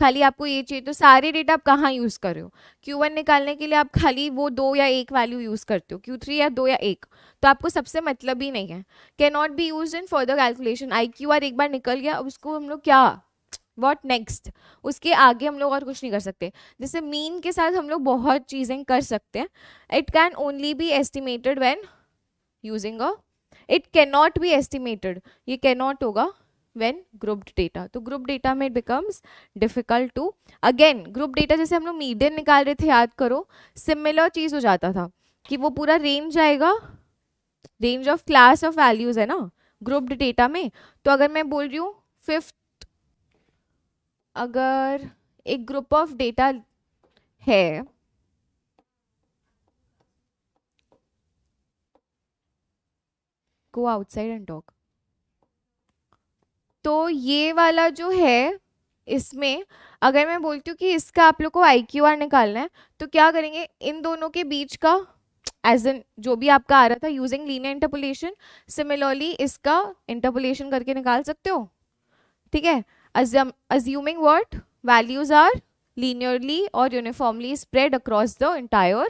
खाली आपको ये चाहिए तो सारे डेटा आप कहाँ यूज़ कर रहे हो Q1 निकालने के लिए आप खाली वो दो या एक वैल्यू यूज़ करते हो Q3 या दो या एक तो आपको सबसे मतलब ही नहीं है can not be use in further calculation I Q R एक बार निकल गया अब उसको हम लोग क्या वॉट नेक्स्ट उसके आगे हम लोग और कुछ नहीं कर सकते जैसे मीन के साथ हम लोग बहुत चीज़ें कर सकते हैं it can only be estimated when using a it can not be estimated ये कैन नॉट होगा वेन ग्रुप डेटा तो ग्रुप डेटा में it becomes difficult to again group data जैसे हम लोग मीडियन निकाल रहे थे याद करो सिमिलर चीज़ हो जाता था कि वो पूरा रेंज आएगा range of class of values है ना ग्रुप्ड डेटा में तो अगर मैं बोल रही हूँ फिफ्थ अगर एक ग्रुप ऑफ डेटा है गो आउटसाइड एंड टॉक तो ये वाला जो है इसमें अगर मैं बोलती हूँ कि इसका आप लोग को आई क्यू आर निकालना है तो क्या करेंगे इन दोनों के बीच का एज एन जो भी आपका आ रहा था यूजिंग लीनियर इंटरपोलेशन सिमिलरली इसका इंटरपोलेशन करके निकाल सकते हो ठीक है assuming what? Values are linearly or uniformly spread across the entire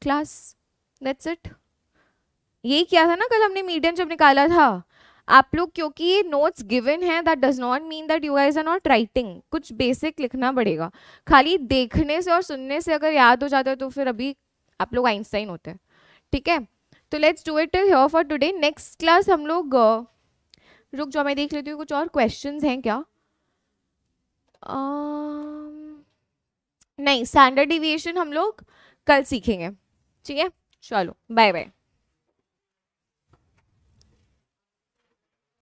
class. That's it. ye kya था ना कल हमने मीडियम जब निकाला था आप लोग क्योंकि ये नोट्स गिवन है that does not mean that you guys are not writing कुछ बेसिक लिखना पड़ेगा खाली देखने से और सुनने से अगर याद हो जाता है तो फिर अभी आप लोग आइंस्टाइन होते हैं ठीक है तो let's do it here for today next class हम लोग रुक जाओ मैं देख लेती हूँ कुछ और क्वेश्चंस हैं क्या Um, नहीं स्टैंडर्ड डिविएशन हम लोग कल सीखेंगे ठीक है चलो बाय बाय